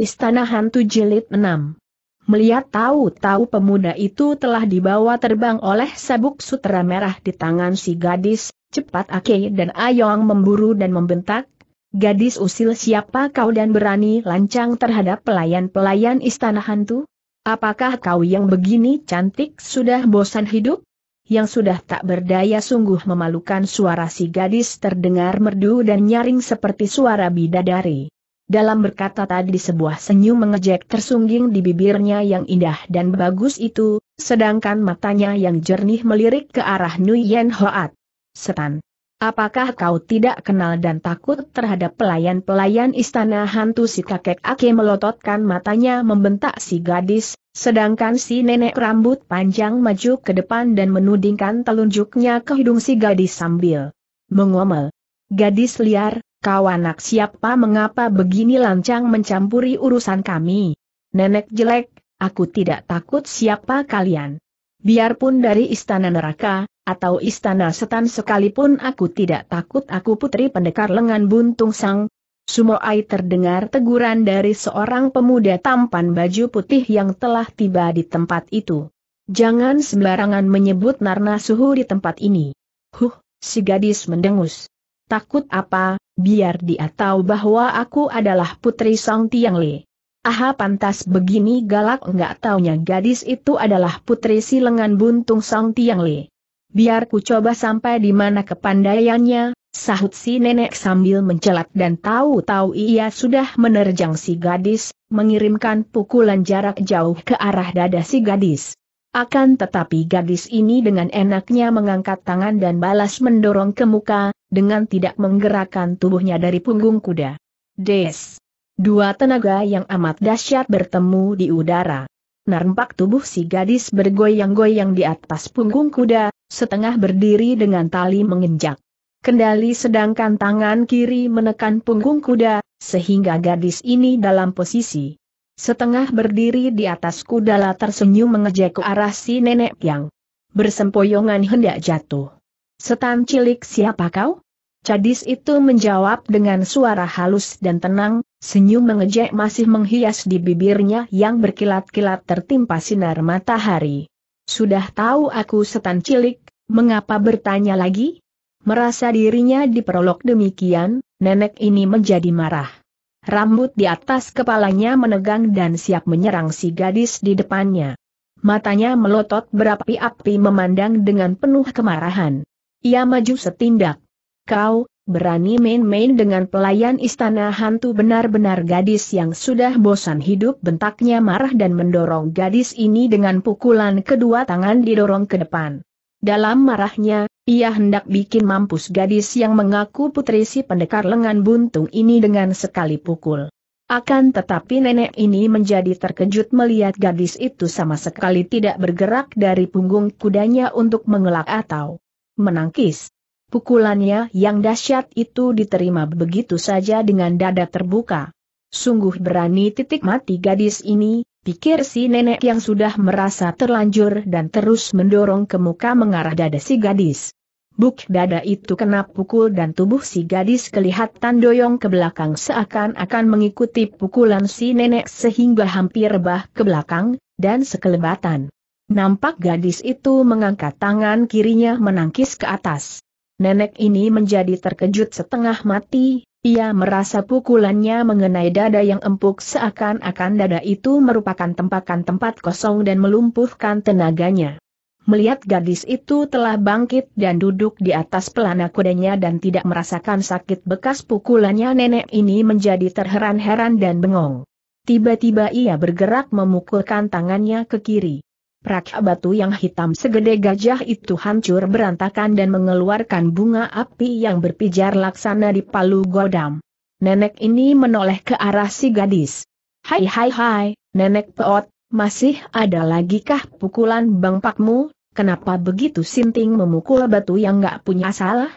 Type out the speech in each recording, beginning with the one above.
Istana Hantu Jilid 6 Melihat tahu-tahu pemuda itu telah dibawa terbang oleh sabuk sutra merah di tangan si gadis, cepat Ake dan Ayong memburu dan membentak, Gadis usil siapa kau dan berani lancang terhadap pelayan-pelayan istana hantu? Apakah kau yang begini cantik sudah bosan hidup? Yang sudah tak berdaya sungguh memalukan suara si gadis terdengar merdu dan nyaring seperti suara bidadari. Dalam berkata tadi sebuah senyum mengejek tersungging di bibirnya yang indah dan bagus itu, sedangkan matanya yang jernih melirik ke arah Nuyen Hoat. Setan. Apakah kau tidak kenal dan takut terhadap pelayan-pelayan istana hantu si kakek Ake melototkan matanya membentak si gadis, sedangkan si nenek rambut panjang maju ke depan dan menudingkan telunjuknya ke hidung si gadis sambil mengomel. Gadis liar, Kau anak siapa mengapa begini lancang mencampuri urusan kami? Nenek jelek, aku tidak takut siapa kalian. Biarpun dari istana neraka, atau istana setan sekalipun aku tidak takut aku putri pendekar lengan buntung sang. Sumoai terdengar teguran dari seorang pemuda tampan baju putih yang telah tiba di tempat itu. Jangan sembarangan menyebut Narna Suhu di tempat ini. Huh, si gadis mendengus. Takut apa, biar dia tahu bahwa aku adalah putri Song Tiang Le. Aha pantas begini galak enggak taunya gadis itu adalah putri si lengan buntung Song Tiang Le. Biar ku coba sampai di mana kepandaiannya, sahut si nenek sambil mencelat dan tahu-tahu ia sudah menerjang si gadis, mengirimkan pukulan jarak jauh ke arah dada si gadis. Akan tetapi gadis ini dengan enaknya mengangkat tangan dan balas mendorong ke muka, dengan tidak menggerakkan tubuhnya dari punggung kuda. Des! Dua tenaga yang amat dahsyat bertemu di udara. Nampak tubuh si gadis bergoyang-goyang di atas punggung kuda, setengah berdiri dengan tali menginjak. Kendali sedangkan tangan kiri menekan punggung kuda, sehingga gadis ini dalam posisi Setengah berdiri di atas kudala tersenyum mengejek ke arah si nenek yang bersempoyongan hendak jatuh. Setan cilik siapa kau? Cadis itu menjawab dengan suara halus dan tenang, senyum mengejek masih menghias di bibirnya yang berkilat-kilat tertimpa sinar matahari. Sudah tahu aku setan cilik, mengapa bertanya lagi? Merasa dirinya diperolok demikian, nenek ini menjadi marah. Rambut di atas kepalanya menegang dan siap menyerang si gadis di depannya. Matanya melotot berapi-api memandang dengan penuh kemarahan. Ia maju setindak. Kau, berani main-main dengan pelayan istana hantu benar-benar gadis yang sudah bosan hidup bentaknya marah dan mendorong gadis ini dengan pukulan kedua tangan didorong ke depan. Dalam marahnya, ia hendak bikin mampus gadis yang mengaku putri si pendekar lengan buntung ini dengan sekali pukul. Akan tetapi nenek ini menjadi terkejut melihat gadis itu sama sekali tidak bergerak dari punggung kudanya untuk mengelak atau menangkis. Pukulannya yang dahsyat itu diterima begitu saja dengan dada terbuka. Sungguh berani titik mati gadis ini, Pikir si nenek yang sudah merasa terlanjur dan terus mendorong ke muka mengarah dada si gadis. Buk dada itu kena pukul dan tubuh si gadis kelihatan doyong ke belakang seakan-akan mengikuti pukulan si nenek sehingga hampir rebah ke belakang, dan sekelebatan. Nampak gadis itu mengangkat tangan kirinya menangkis ke atas. Nenek ini menjadi terkejut setengah mati, ia merasa pukulannya mengenai dada yang empuk seakan-akan dada itu merupakan tempakan tempat kosong dan melumpuhkan tenaganya. Melihat gadis itu telah bangkit dan duduk di atas pelana kudanya dan tidak merasakan sakit bekas pukulannya nenek ini menjadi terheran-heran dan bengong. Tiba-tiba ia bergerak memukulkan tangannya ke kiri. Prak batu yang hitam segede gajah itu hancur berantakan dan mengeluarkan bunga api yang berpijar laksana di palu godam. Nenek ini menoleh ke arah si gadis. Hai hai hai, nenek peot, masih ada lagikah pukulan bang pakmu, Kenapa begitu sinting memukul batu yang gak punya salah?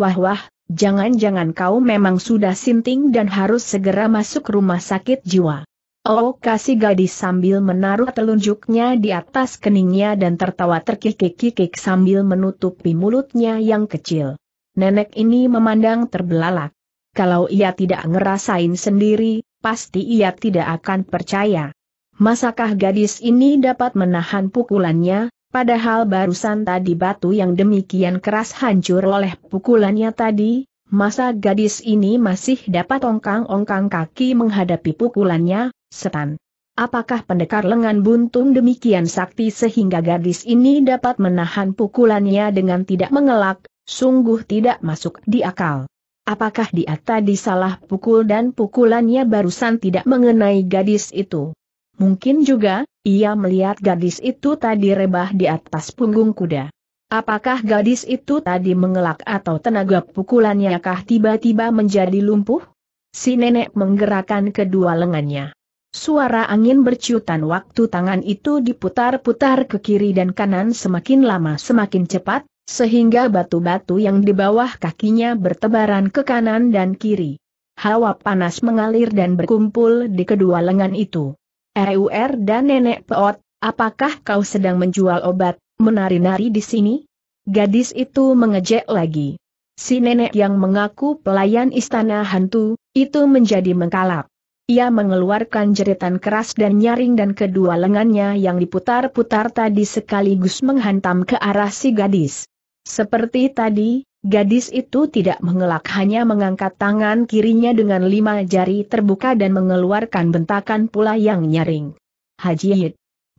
Wah wah, jangan-jangan kau memang sudah sinting dan harus segera masuk rumah sakit jiwa. Oh kasih gadis sambil menaruh telunjuknya di atas keningnya dan tertawa terkikik-kikik sambil menutupi mulutnya yang kecil. Nenek ini memandang terbelalak. Kalau ia tidak ngerasain sendiri, pasti ia tidak akan percaya. Masakah gadis ini dapat menahan pukulannya, padahal barusan tadi batu yang demikian keras hancur oleh pukulannya tadi? Masa gadis ini masih dapat ongkang-ongkang kaki menghadapi pukulannya, setan. Apakah pendekar lengan buntung demikian sakti sehingga gadis ini dapat menahan pukulannya dengan tidak mengelak, sungguh tidak masuk di akal. Apakah dia tadi salah pukul dan pukulannya barusan tidak mengenai gadis itu? Mungkin juga, ia melihat gadis itu tadi rebah di atas punggung kuda. Apakah gadis itu tadi mengelak atau tenaga pukulannya kah tiba-tiba menjadi lumpuh? Si nenek menggerakkan kedua lengannya. Suara angin berciutan waktu tangan itu diputar-putar ke kiri dan kanan semakin lama semakin cepat, sehingga batu-batu yang di bawah kakinya bertebaran ke kanan dan kiri. Hawa panas mengalir dan berkumpul di kedua lengan itu. RUR dan Nenek Peot, apakah kau sedang menjual obat, menari-nari di sini? Gadis itu mengejek lagi. Si nenek yang mengaku pelayan istana hantu, itu menjadi mengkalap. Ia mengeluarkan jeritan keras dan nyaring dan kedua lengannya yang diputar-putar tadi sekaligus menghantam ke arah si gadis. Seperti tadi, gadis itu tidak mengelak hanya mengangkat tangan kirinya dengan lima jari terbuka dan mengeluarkan bentakan pula yang nyaring. Haji Yid.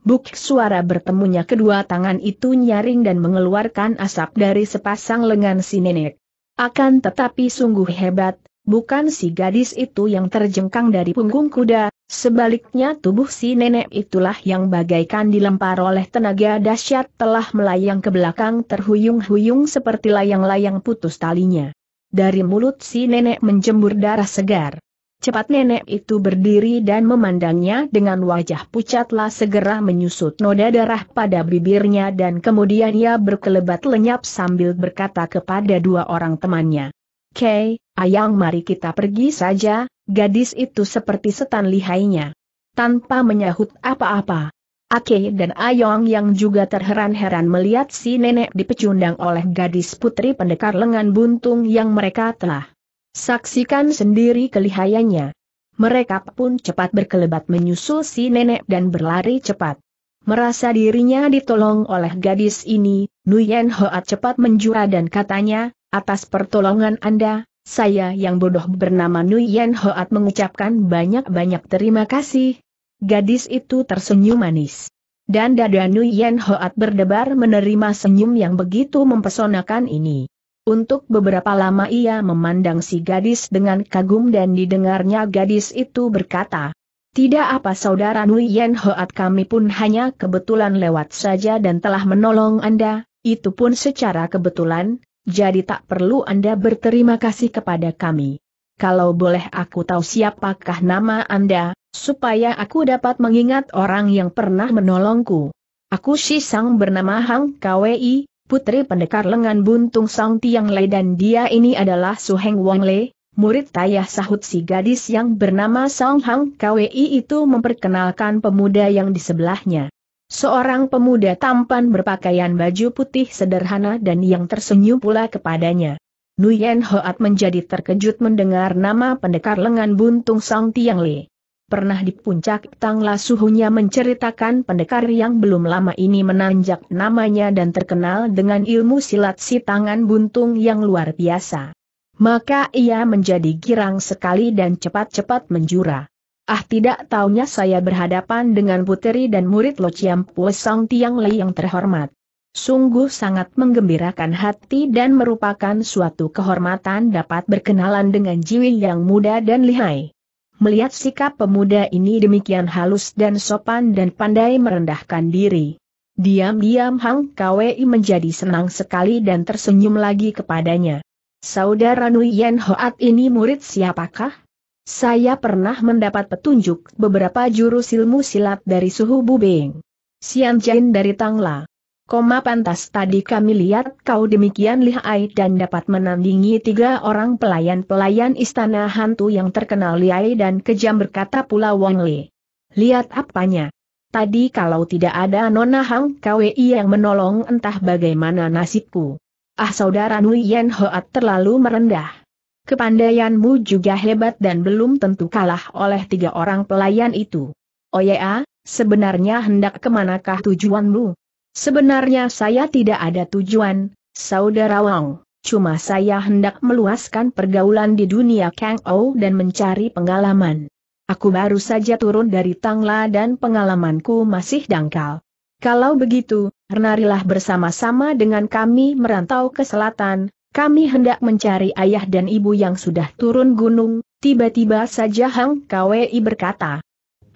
Buk suara bertemunya kedua tangan itu nyaring dan mengeluarkan asap dari sepasang lengan si nenek. Akan tetapi sungguh hebat, bukan si gadis itu yang terjengkang dari punggung kuda, sebaliknya tubuh si nenek itulah yang bagaikan dilempar oleh tenaga dahsyat telah melayang ke belakang terhuyung-huyung seperti layang-layang putus talinya. Dari mulut si nenek menjemur darah segar. Cepat nenek itu berdiri dan memandangnya dengan wajah pucatlah segera menyusut noda darah pada bibirnya dan kemudian ia berkelebat lenyap sambil berkata kepada dua orang temannya. Kei, ayang mari kita pergi saja, gadis itu seperti setan lihainya. Tanpa menyahut apa-apa. Ake dan Ayong yang juga terheran-heran melihat si nenek dipecundang oleh gadis putri pendekar lengan buntung yang mereka telah saksikan sendiri kelihayannya. Mereka pun cepat berkelebat menyusul si nenek dan berlari cepat. Merasa dirinya ditolong oleh gadis ini, Nuyen Hoat cepat menjura dan katanya, atas pertolongan Anda, saya yang bodoh bernama Nui Yan Hoat mengucapkan banyak-banyak terima kasih. Gadis itu tersenyum manis. Dan dada Nui Yan Hoat berdebar menerima senyum yang begitu mempesonakan ini. Untuk beberapa lama ia memandang si gadis dengan kagum dan didengarnya gadis itu berkata, Tidak apa saudara Nui Yan Hoat kami pun hanya kebetulan lewat saja dan telah menolong Anda, itu pun secara kebetulan, jadi tak perlu Anda berterima kasih kepada kami. Kalau boleh aku tahu siapakah nama Anda, supaya aku dapat mengingat orang yang pernah menolongku. Aku Sang bernama Hang Kwei, putri pendekar lengan buntung Song Tiang Lei dan dia ini adalah Su Heng Wong Le, murid tayah sahut si gadis yang bernama Song Hang Kwei itu memperkenalkan pemuda yang di sebelahnya. Seorang pemuda tampan berpakaian baju putih sederhana dan yang tersenyum pula kepadanya. Nuyen Hoat menjadi terkejut mendengar nama pendekar lengan buntung Song Tiang Li. Pernah di puncak Tangla suhunya menceritakan pendekar yang belum lama ini menanjak namanya dan terkenal dengan ilmu silat si tangan buntung yang luar biasa. Maka ia menjadi girang sekali dan cepat-cepat menjura. Ah tidak taunya saya berhadapan dengan puteri dan murid Lo Chiam Pue Sang Tiang Lei yang terhormat. Sungguh sangat menggembirakan hati dan merupakan suatu kehormatan dapat berkenalan dengan Jiwi yang muda dan lihai. Melihat sikap pemuda ini demikian halus dan sopan dan pandai merendahkan diri. Diam-diam Hang Kwei menjadi senang sekali dan tersenyum lagi kepadanya. Saudara Nui Yen Hoat ini murid siapakah? Saya pernah mendapat petunjuk beberapa jurus ilmu silat dari suhu Bubeng. Sian Jain dari Tangla. Koma pantas tadi kami lihat kau demikian lihai dan dapat menandingi tiga orang pelayan-pelayan istana hantu yang terkenal lihai dan kejam berkata pula Wang Li. Lihat apanya? Tadi kalau tidak ada Nona Hang Kwei yang menolong entah bagaimana nasibku. Ah saudara Nui Yen Hoat terlalu merendah. Kepandaianmu juga hebat dan belum tentu kalah oleh tiga orang pelayan itu. Oh ya, sebenarnya hendak kemanakah tujuanmu? Sebenarnya saya tidak ada tujuan, Saudara Wang. Cuma saya hendak meluaskan pergaulan di dunia Kang Ou dan mencari pengalaman. Aku baru saja turun dari Tangla dan pengalamanku masih dangkal. Kalau begitu, Renarilah bersama-sama dengan kami merantau ke selatan, kami hendak mencari ayah dan ibu yang sudah turun gunung, tiba-tiba saja Hang Kwei berkata.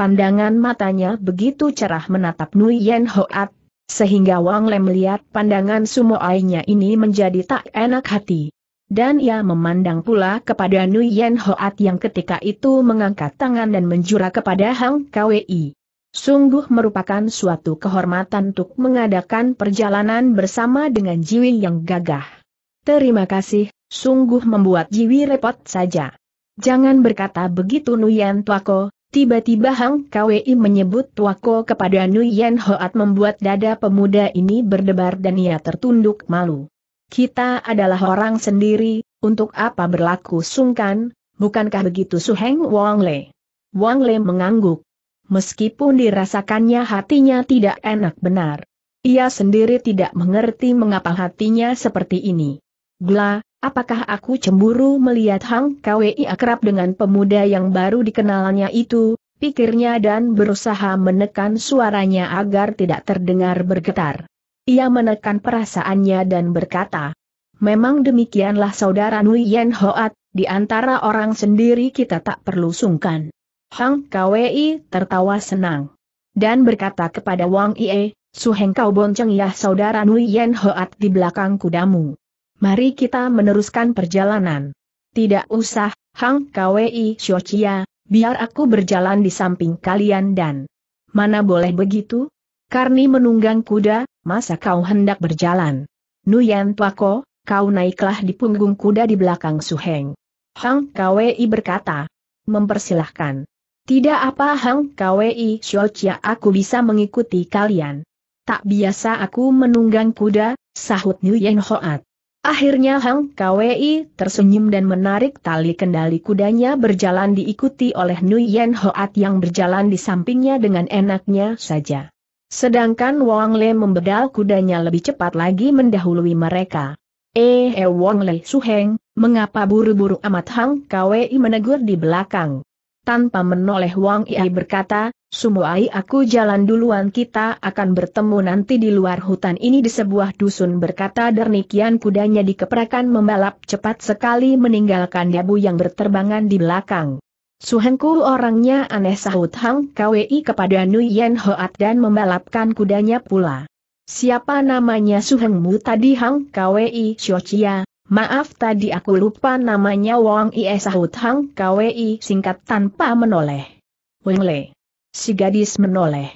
Pandangan matanya begitu cerah menatap Nui Yen Hoat, sehingga Wang Lem melihat pandangan sumoainya ini menjadi tak enak hati. Dan ia memandang pula kepada Nui Yen Hoat yang ketika itu mengangkat tangan dan menjura kepada Hang Kwei. Sungguh merupakan suatu kehormatan untuk mengadakan perjalanan bersama dengan Jiwi yang gagah. Terima kasih, sungguh membuat Jiwi repot saja. Jangan berkata begitu Nuyan Tuako, tiba-tiba Hang Kwei menyebut Tuako kepada Nuyan Hoat membuat dada pemuda ini berdebar dan ia tertunduk malu. Kita adalah orang sendiri, untuk apa berlaku sungkan, bukankah begitu Suheng Wang Le? Wang Le mengangguk. Meskipun dirasakannya hatinya tidak enak benar. Ia sendiri tidak mengerti mengapa hatinya seperti ini. Gla, apakah aku cemburu melihat Hang Kwei akrab dengan pemuda yang baru dikenalnya itu, pikirnya dan berusaha menekan suaranya agar tidak terdengar bergetar. Ia menekan perasaannya dan berkata, Memang demikianlah saudara Nui Yen Hoat, di antara orang sendiri kita tak perlu sungkan. Hang Kwei tertawa senang. Dan berkata kepada Wang Ie, Suheng kau bonceng ya saudara Nui Yen Hoat di belakang kudamu. Mari kita meneruskan perjalanan. Tidak usah, Hang Kwei Shochia, biar aku berjalan di samping kalian dan... Mana boleh begitu? Karni menunggang kuda, masa kau hendak berjalan? Nuyan Tuako, kau naiklah di punggung kuda di belakang Suheng. Hang Kwei berkata. Mempersilahkan. Tidak apa Hang Kwei Shochia aku bisa mengikuti kalian. Tak biasa aku menunggang kuda, sahut Nuyen Hoat. Akhirnya Hang Kwei tersenyum dan menarik tali kendali kudanya berjalan diikuti oleh Nuyen Hoat yang berjalan di sampingnya dengan enaknya saja. Sedangkan Wang Le membedal kudanya lebih cepat lagi mendahului mereka. Eh, eh Wang Le Heng, mengapa buru-buru amat Hang Kwei menegur di belakang? Tanpa menoleh Wang Yi berkata, Sumuai aku jalan duluan kita akan bertemu nanti di luar hutan ini di sebuah dusun berkata Dernikian kudanya dikeprakan membalap cepat sekali meninggalkan debu yang berterbangan di belakang. Suhengku orangnya aneh sahut Hang Kwei kepada Nuyen Hoat dan membalapkan kudanya pula. Siapa namanya Suhengmu tadi Hang Kwei Shochia? Maaf tadi aku lupa namanya Wang Ie sahut Hang Kwei singkat tanpa menoleh. Wengle. Si gadis menoleh.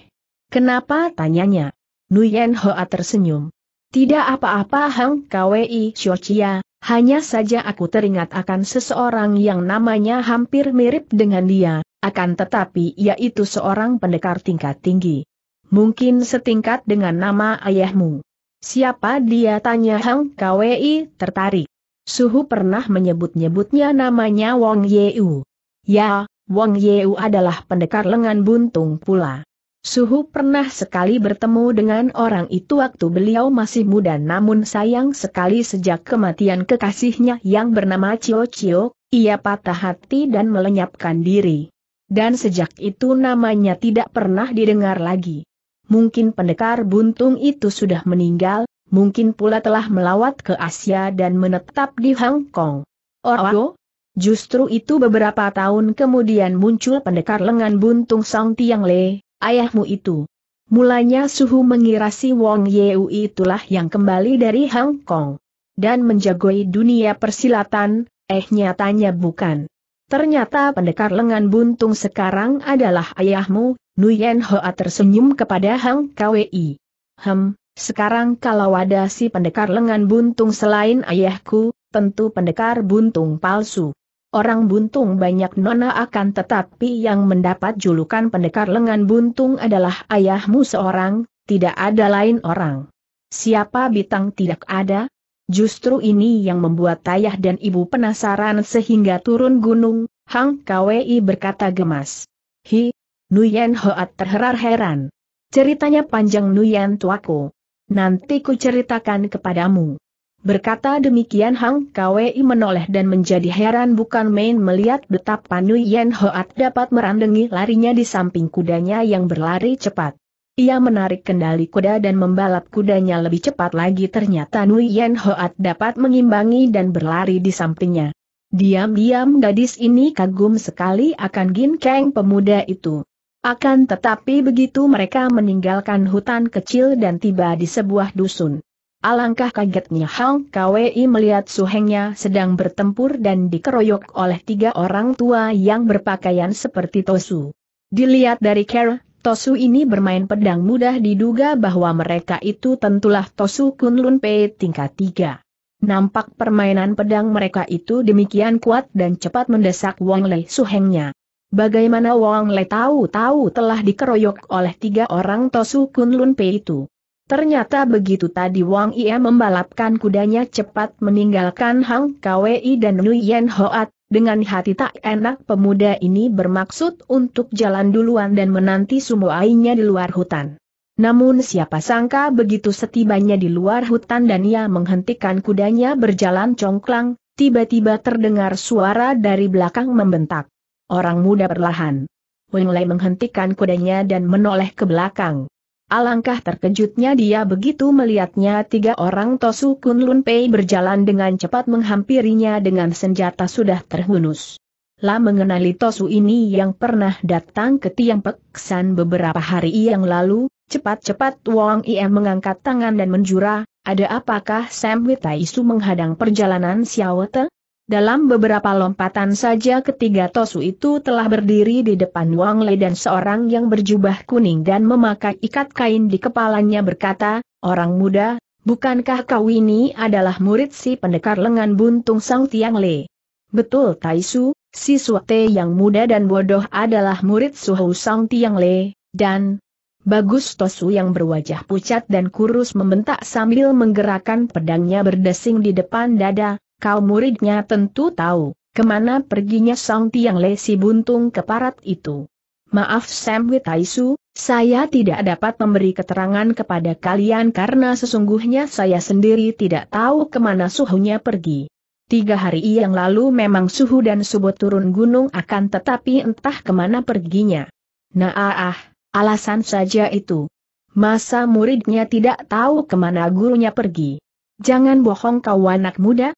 Kenapa tanyanya? Nuyen Hoa tersenyum. Tidak apa-apa Hang Kwei Xiaochia, hanya saja aku teringat akan seseorang yang namanya hampir mirip dengan dia, akan tetapi yaitu seorang pendekar tingkat tinggi. Mungkin setingkat dengan nama ayahmu. Siapa dia tanya Hang Kwei tertarik. Suhu pernah menyebut-nyebutnya namanya Wong Yeu. Ya, Wang Yeu adalah pendekar lengan buntung pula. Suhu pernah sekali bertemu dengan orang itu waktu beliau masih muda namun sayang sekali sejak kematian kekasihnya yang bernama Chio Chio, ia patah hati dan melenyapkan diri. Dan sejak itu namanya tidak pernah didengar lagi. Mungkin pendekar buntung itu sudah meninggal, mungkin pula telah melawat ke Asia dan menetap di Hong Kong. Oh, oh, oh Justru itu beberapa tahun kemudian muncul pendekar lengan buntung Song Tiang Le, ayahmu itu. Mulanya Suhu mengira si Wong Yeu itulah yang kembali dari Hong Kong. Dan menjagoi dunia persilatan, eh nyatanya bukan. Ternyata pendekar lengan buntung sekarang adalah ayahmu, Nuyen Hoa tersenyum kepada Hang Kwi. Hem, sekarang kalau ada si pendekar lengan buntung selain ayahku, tentu pendekar buntung palsu. Orang buntung banyak nona akan tetapi yang mendapat julukan pendekar lengan buntung adalah ayahmu seorang, tidak ada lain orang. Siapa Bitang tidak ada? Justru ini yang membuat Tayah dan ibu penasaran sehingga turun gunung, Hang Kwei berkata gemas. Hi, Nuyen Hoat terherar heran. Ceritanya panjang Nuyen tuaku. Nanti ku ceritakan kepadamu. Berkata demikian Hang Kwei menoleh dan menjadi heran bukan main melihat betapa Nui Yen Hoat dapat merandengi larinya di samping kudanya yang berlari cepat. Ia menarik kendali kuda dan membalap kudanya lebih cepat lagi ternyata Nui Yen Hoat dapat mengimbangi dan berlari di sampingnya. Diam-diam gadis ini kagum sekali akan Gin Kang pemuda itu. Akan tetapi begitu mereka meninggalkan hutan kecil dan tiba di sebuah dusun. Alangkah kagetnya Hang Kwei melihat suhengnya sedang bertempur dan dikeroyok oleh tiga orang tua yang berpakaian seperti Tosu. Dilihat dari Kera, Tosu ini bermain pedang mudah diduga bahwa mereka itu tentulah Tosu Kunlun Pei tingkat 3. Nampak permainan pedang mereka itu demikian kuat dan cepat mendesak Wang Lei suhengnya. Bagaimana Wang Lei tahu-tahu telah dikeroyok oleh tiga orang Tosu Kunlun Pei itu? Ternyata begitu tadi Wang Ie membalapkan kudanya cepat meninggalkan Hang Kwei dan Nguyen Hoat, dengan hati tak enak pemuda ini bermaksud untuk jalan duluan dan menanti sumo ainya di luar hutan. Namun siapa sangka begitu setibanya di luar hutan dan ia menghentikan kudanya berjalan congklang, tiba-tiba terdengar suara dari belakang membentak. Orang muda perlahan. Wing menghentikan kudanya dan menoleh ke belakang. Alangkah terkejutnya dia begitu melihatnya tiga orang Tosu Kun Lun Pei berjalan dengan cepat menghampirinya dengan senjata sudah terhunus. Lah mengenali Tosu ini yang pernah datang ke Tiang Peksan beberapa hari yang lalu, cepat-cepat Wang Ie mengangkat tangan dan menjura, ada apakah Sam Witaisu menghadang perjalanan Xiao Te? Dalam beberapa lompatan saja ketiga Tosu itu telah berdiri di depan Wang Lei dan seorang yang berjubah kuning dan memakai ikat kain di kepalanya berkata, Orang muda, bukankah kau ini adalah murid si pendekar lengan buntung Sang Tiang Lei? Betul Tai Su, si Suate yang muda dan bodoh adalah murid Suhu Sang Tiang Lei, dan... Bagus Tosu yang berwajah pucat dan kurus membentak sambil menggerakkan pedangnya berdesing di depan dada, kau muridnya tentu tahu, kemana perginya Song Tiang Le si buntung keparat itu. Maaf Sam Witaisu, saya tidak dapat memberi keterangan kepada kalian karena sesungguhnya saya sendiri tidak tahu kemana suhunya pergi. Tiga hari yang lalu memang suhu dan subuh turun gunung akan tetapi entah kemana perginya. Nah ah, ah alasan saja itu. Masa muridnya tidak tahu kemana gurunya pergi. Jangan bohong kau anak muda,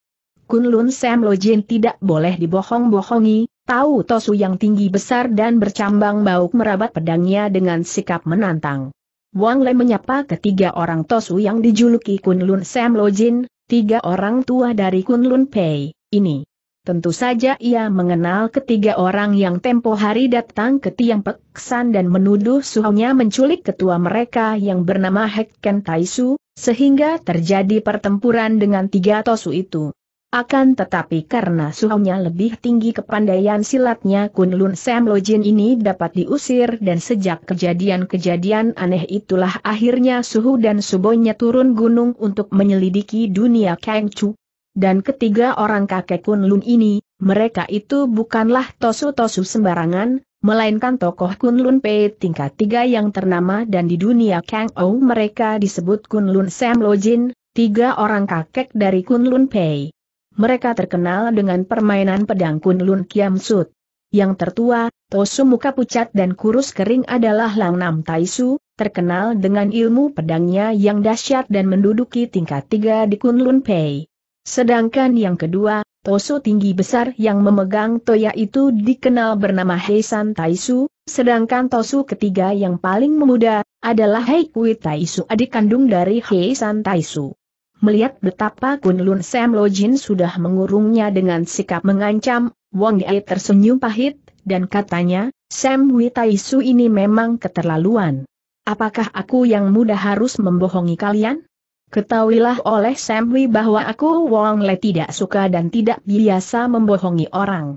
Kunlun Sam Lojin tidak boleh dibohong-bohongi, tahu Tosu yang tinggi besar dan bercambang bauk merabat pedangnya dengan sikap menantang. Wang Le menyapa ketiga orang Tosu yang dijuluki Kunlun Sam Lojin, tiga orang tua dari Kunlun Pei, ini. Tentu saja ia mengenal ketiga orang yang tempo hari datang ke Tiang Peksan dan menuduh suhunya menculik ketua mereka yang bernama Hekken Taisu, sehingga terjadi pertempuran dengan tiga tosu itu. Akan tetapi karena suhunya lebih tinggi kepandaian silatnya Kunlun Sam Lojin ini dapat diusir dan sejak kejadian-kejadian aneh itulah akhirnya suhu dan subonya turun gunung untuk menyelidiki dunia Kang Chu. Dan ketiga orang kakek Kunlun ini, mereka itu bukanlah tosu-tosu sembarangan, melainkan tokoh Kunlun Pei tingkat tiga yang ternama dan di dunia Kang Ou mereka disebut Kunlun Sam Lojin, tiga orang kakek dari Kunlun Pei mereka terkenal dengan permainan pedang Kunlun Kiam Sut. Yang tertua, Tosu muka pucat dan kurus kering adalah Lang Nam Taisu, terkenal dengan ilmu pedangnya yang dahsyat dan menduduki tingkat tiga di Kunlun Pei. Sedangkan yang kedua, Tosu tinggi besar yang memegang toya itu dikenal bernama Hei San Taisu, sedangkan Tosu ketiga yang paling memuda adalah Hei Kui Taisu adik kandung dari Hei San Taisu. Melihat betapa kunlun Sam Lojin sudah mengurungnya dengan sikap mengancam, Wang Ye tersenyum pahit, dan katanya, Sam Witaisu ini memang keterlaluan. Apakah aku yang mudah harus membohongi kalian? Ketahuilah oleh Sam Wei bahwa aku Wang Le tidak suka dan tidak biasa membohongi orang.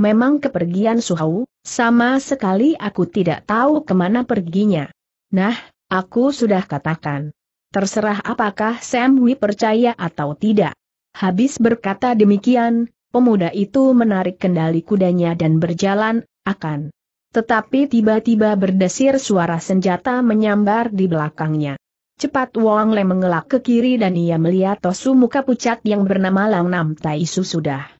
Memang kepergian Suhau, sama sekali aku tidak tahu kemana perginya. Nah, aku sudah katakan, Terserah apakah Sam percaya atau tidak. Habis berkata demikian, pemuda itu menarik kendali kudanya dan berjalan, akan. Tetapi tiba-tiba berdesir suara senjata menyambar di belakangnya. Cepat Wang Le mengelak ke kiri dan ia melihat Tosu muka pucat yang bernama Lang Nam Tai Su sudah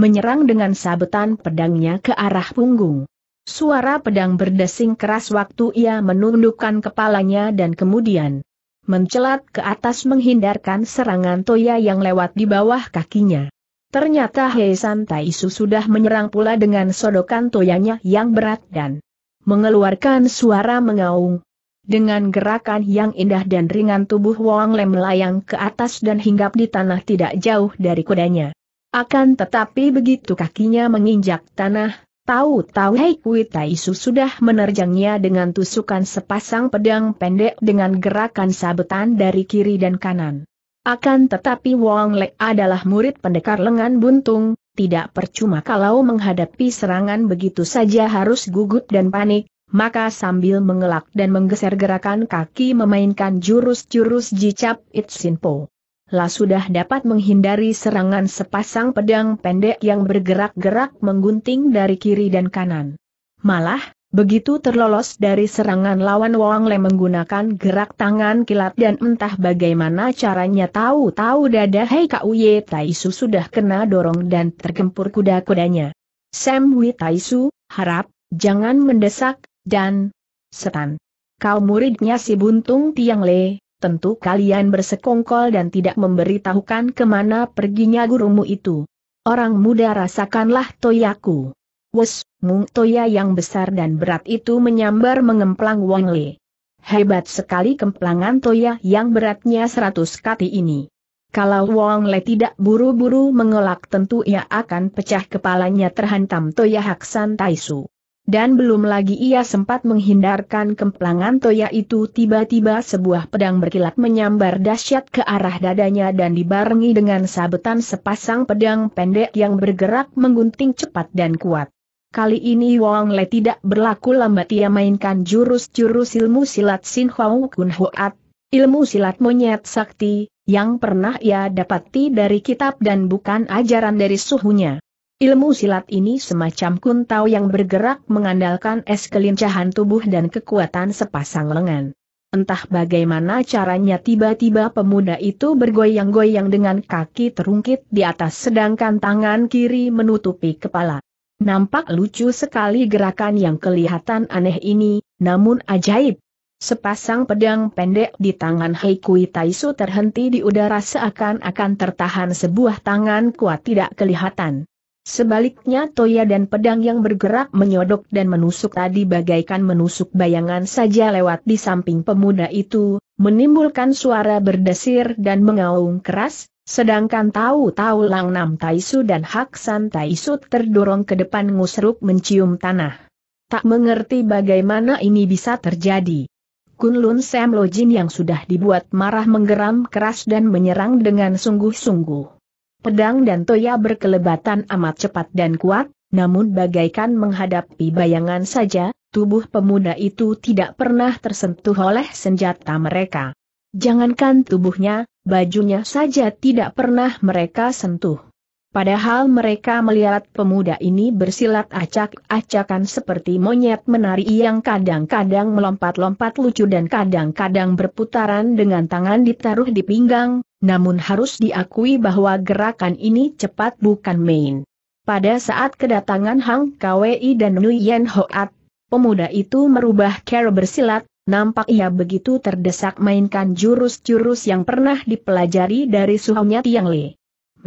menyerang dengan sabetan pedangnya ke arah punggung. Suara pedang berdesing keras waktu ia menundukkan kepalanya dan kemudian mencelat ke atas menghindarkan serangan Toya yang lewat di bawah kakinya. Ternyata Hei Taisu sudah menyerang pula dengan sodokan toyanya yang berat dan mengeluarkan suara mengaung. Dengan gerakan yang indah dan ringan tubuh Wang Lem melayang ke atas dan hinggap di tanah tidak jauh dari kudanya. Akan tetapi begitu kakinya menginjak tanah, Tahu-tahu Hei Kui Taisu sudah menerjangnya dengan tusukan sepasang pedang pendek dengan gerakan sabetan dari kiri dan kanan. Akan tetapi Wong Le adalah murid pendekar lengan buntung, tidak percuma kalau menghadapi serangan begitu saja harus gugup dan panik, maka sambil mengelak dan menggeser gerakan kaki memainkan jurus-jurus jicap Itsinpo lah sudah dapat menghindari serangan sepasang pedang pendek yang bergerak-gerak menggunting dari kiri dan kanan. Malah, begitu terlolos dari serangan lawan Wang Le menggunakan gerak tangan kilat dan entah bagaimana caranya tahu-tahu dada Hei Kuye Taisu sudah kena dorong dan tergempur kuda-kudanya. Sam Tai Taisu, harap, jangan mendesak, dan setan. Kau muridnya si buntung Tiang Le, tentu kalian bersekongkol dan tidak memberitahukan kemana perginya gurumu itu. Orang muda rasakanlah toyaku. Wes, mung toya yang besar dan berat itu menyambar mengemplang Wong Li. Hebat sekali kemplangan toya yang beratnya seratus kati ini. Kalau Wong Le tidak buru-buru mengelak tentu ia akan pecah kepalanya terhantam Toya Haksan Taisu. Dan belum lagi ia sempat menghindarkan kemplangan toya itu tiba-tiba sebuah pedang berkilat menyambar dahsyat ke arah dadanya dan dibarengi dengan sabetan sepasang pedang pendek yang bergerak menggunting cepat dan kuat. Kali ini Wang Le tidak berlaku lambat ia mainkan jurus-jurus ilmu silat Sin Hwang Kun Hoat, ilmu silat monyet sakti, yang pernah ia dapati dari kitab dan bukan ajaran dari suhunya. Ilmu silat ini semacam kuntau yang bergerak mengandalkan es kelincahan tubuh dan kekuatan sepasang lengan. Entah bagaimana caranya tiba-tiba pemuda itu bergoyang-goyang dengan kaki terungkit di atas sedangkan tangan kiri menutupi kepala. Nampak lucu sekali gerakan yang kelihatan aneh ini, namun ajaib. Sepasang pedang pendek di tangan Heikui Taisu terhenti di udara seakan-akan tertahan sebuah tangan kuat tidak kelihatan. Sebaliknya toya dan pedang yang bergerak menyodok dan menusuk tadi bagaikan menusuk bayangan saja lewat di samping pemuda itu, menimbulkan suara berdesir dan mengaung keras, sedangkan tahu-tahu Lang Nam Taisu dan Hak San Taisu terdorong ke depan ngusruk mencium tanah. Tak mengerti bagaimana ini bisa terjadi. Kunlun Sam Lojin yang sudah dibuat marah menggeram keras dan menyerang dengan sungguh-sungguh. Pedang dan toya berkelebatan amat cepat dan kuat, namun bagaikan menghadapi bayangan saja, tubuh pemuda itu tidak pernah tersentuh oleh senjata mereka. Jangankan tubuhnya, bajunya saja tidak pernah mereka sentuh. Padahal mereka melihat pemuda ini bersilat acak-acakan seperti monyet menari yang kadang-kadang melompat-lompat lucu dan kadang-kadang berputaran dengan tangan ditaruh di pinggang, namun harus diakui bahwa gerakan ini cepat bukan main. Pada saat kedatangan Hang Kwei dan Nguyen Hoat, pemuda itu merubah cara bersilat, Nampak ia begitu terdesak mainkan jurus-jurus yang pernah dipelajari dari suhunya Tiang Li.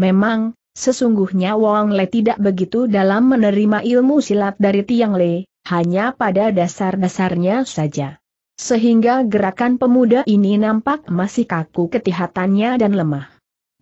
Memang, Sesungguhnya Wong Le tidak begitu dalam menerima ilmu silat dari Tiang Le, hanya pada dasar-dasarnya saja. Sehingga gerakan pemuda ini nampak masih kaku ketihatannya dan lemah.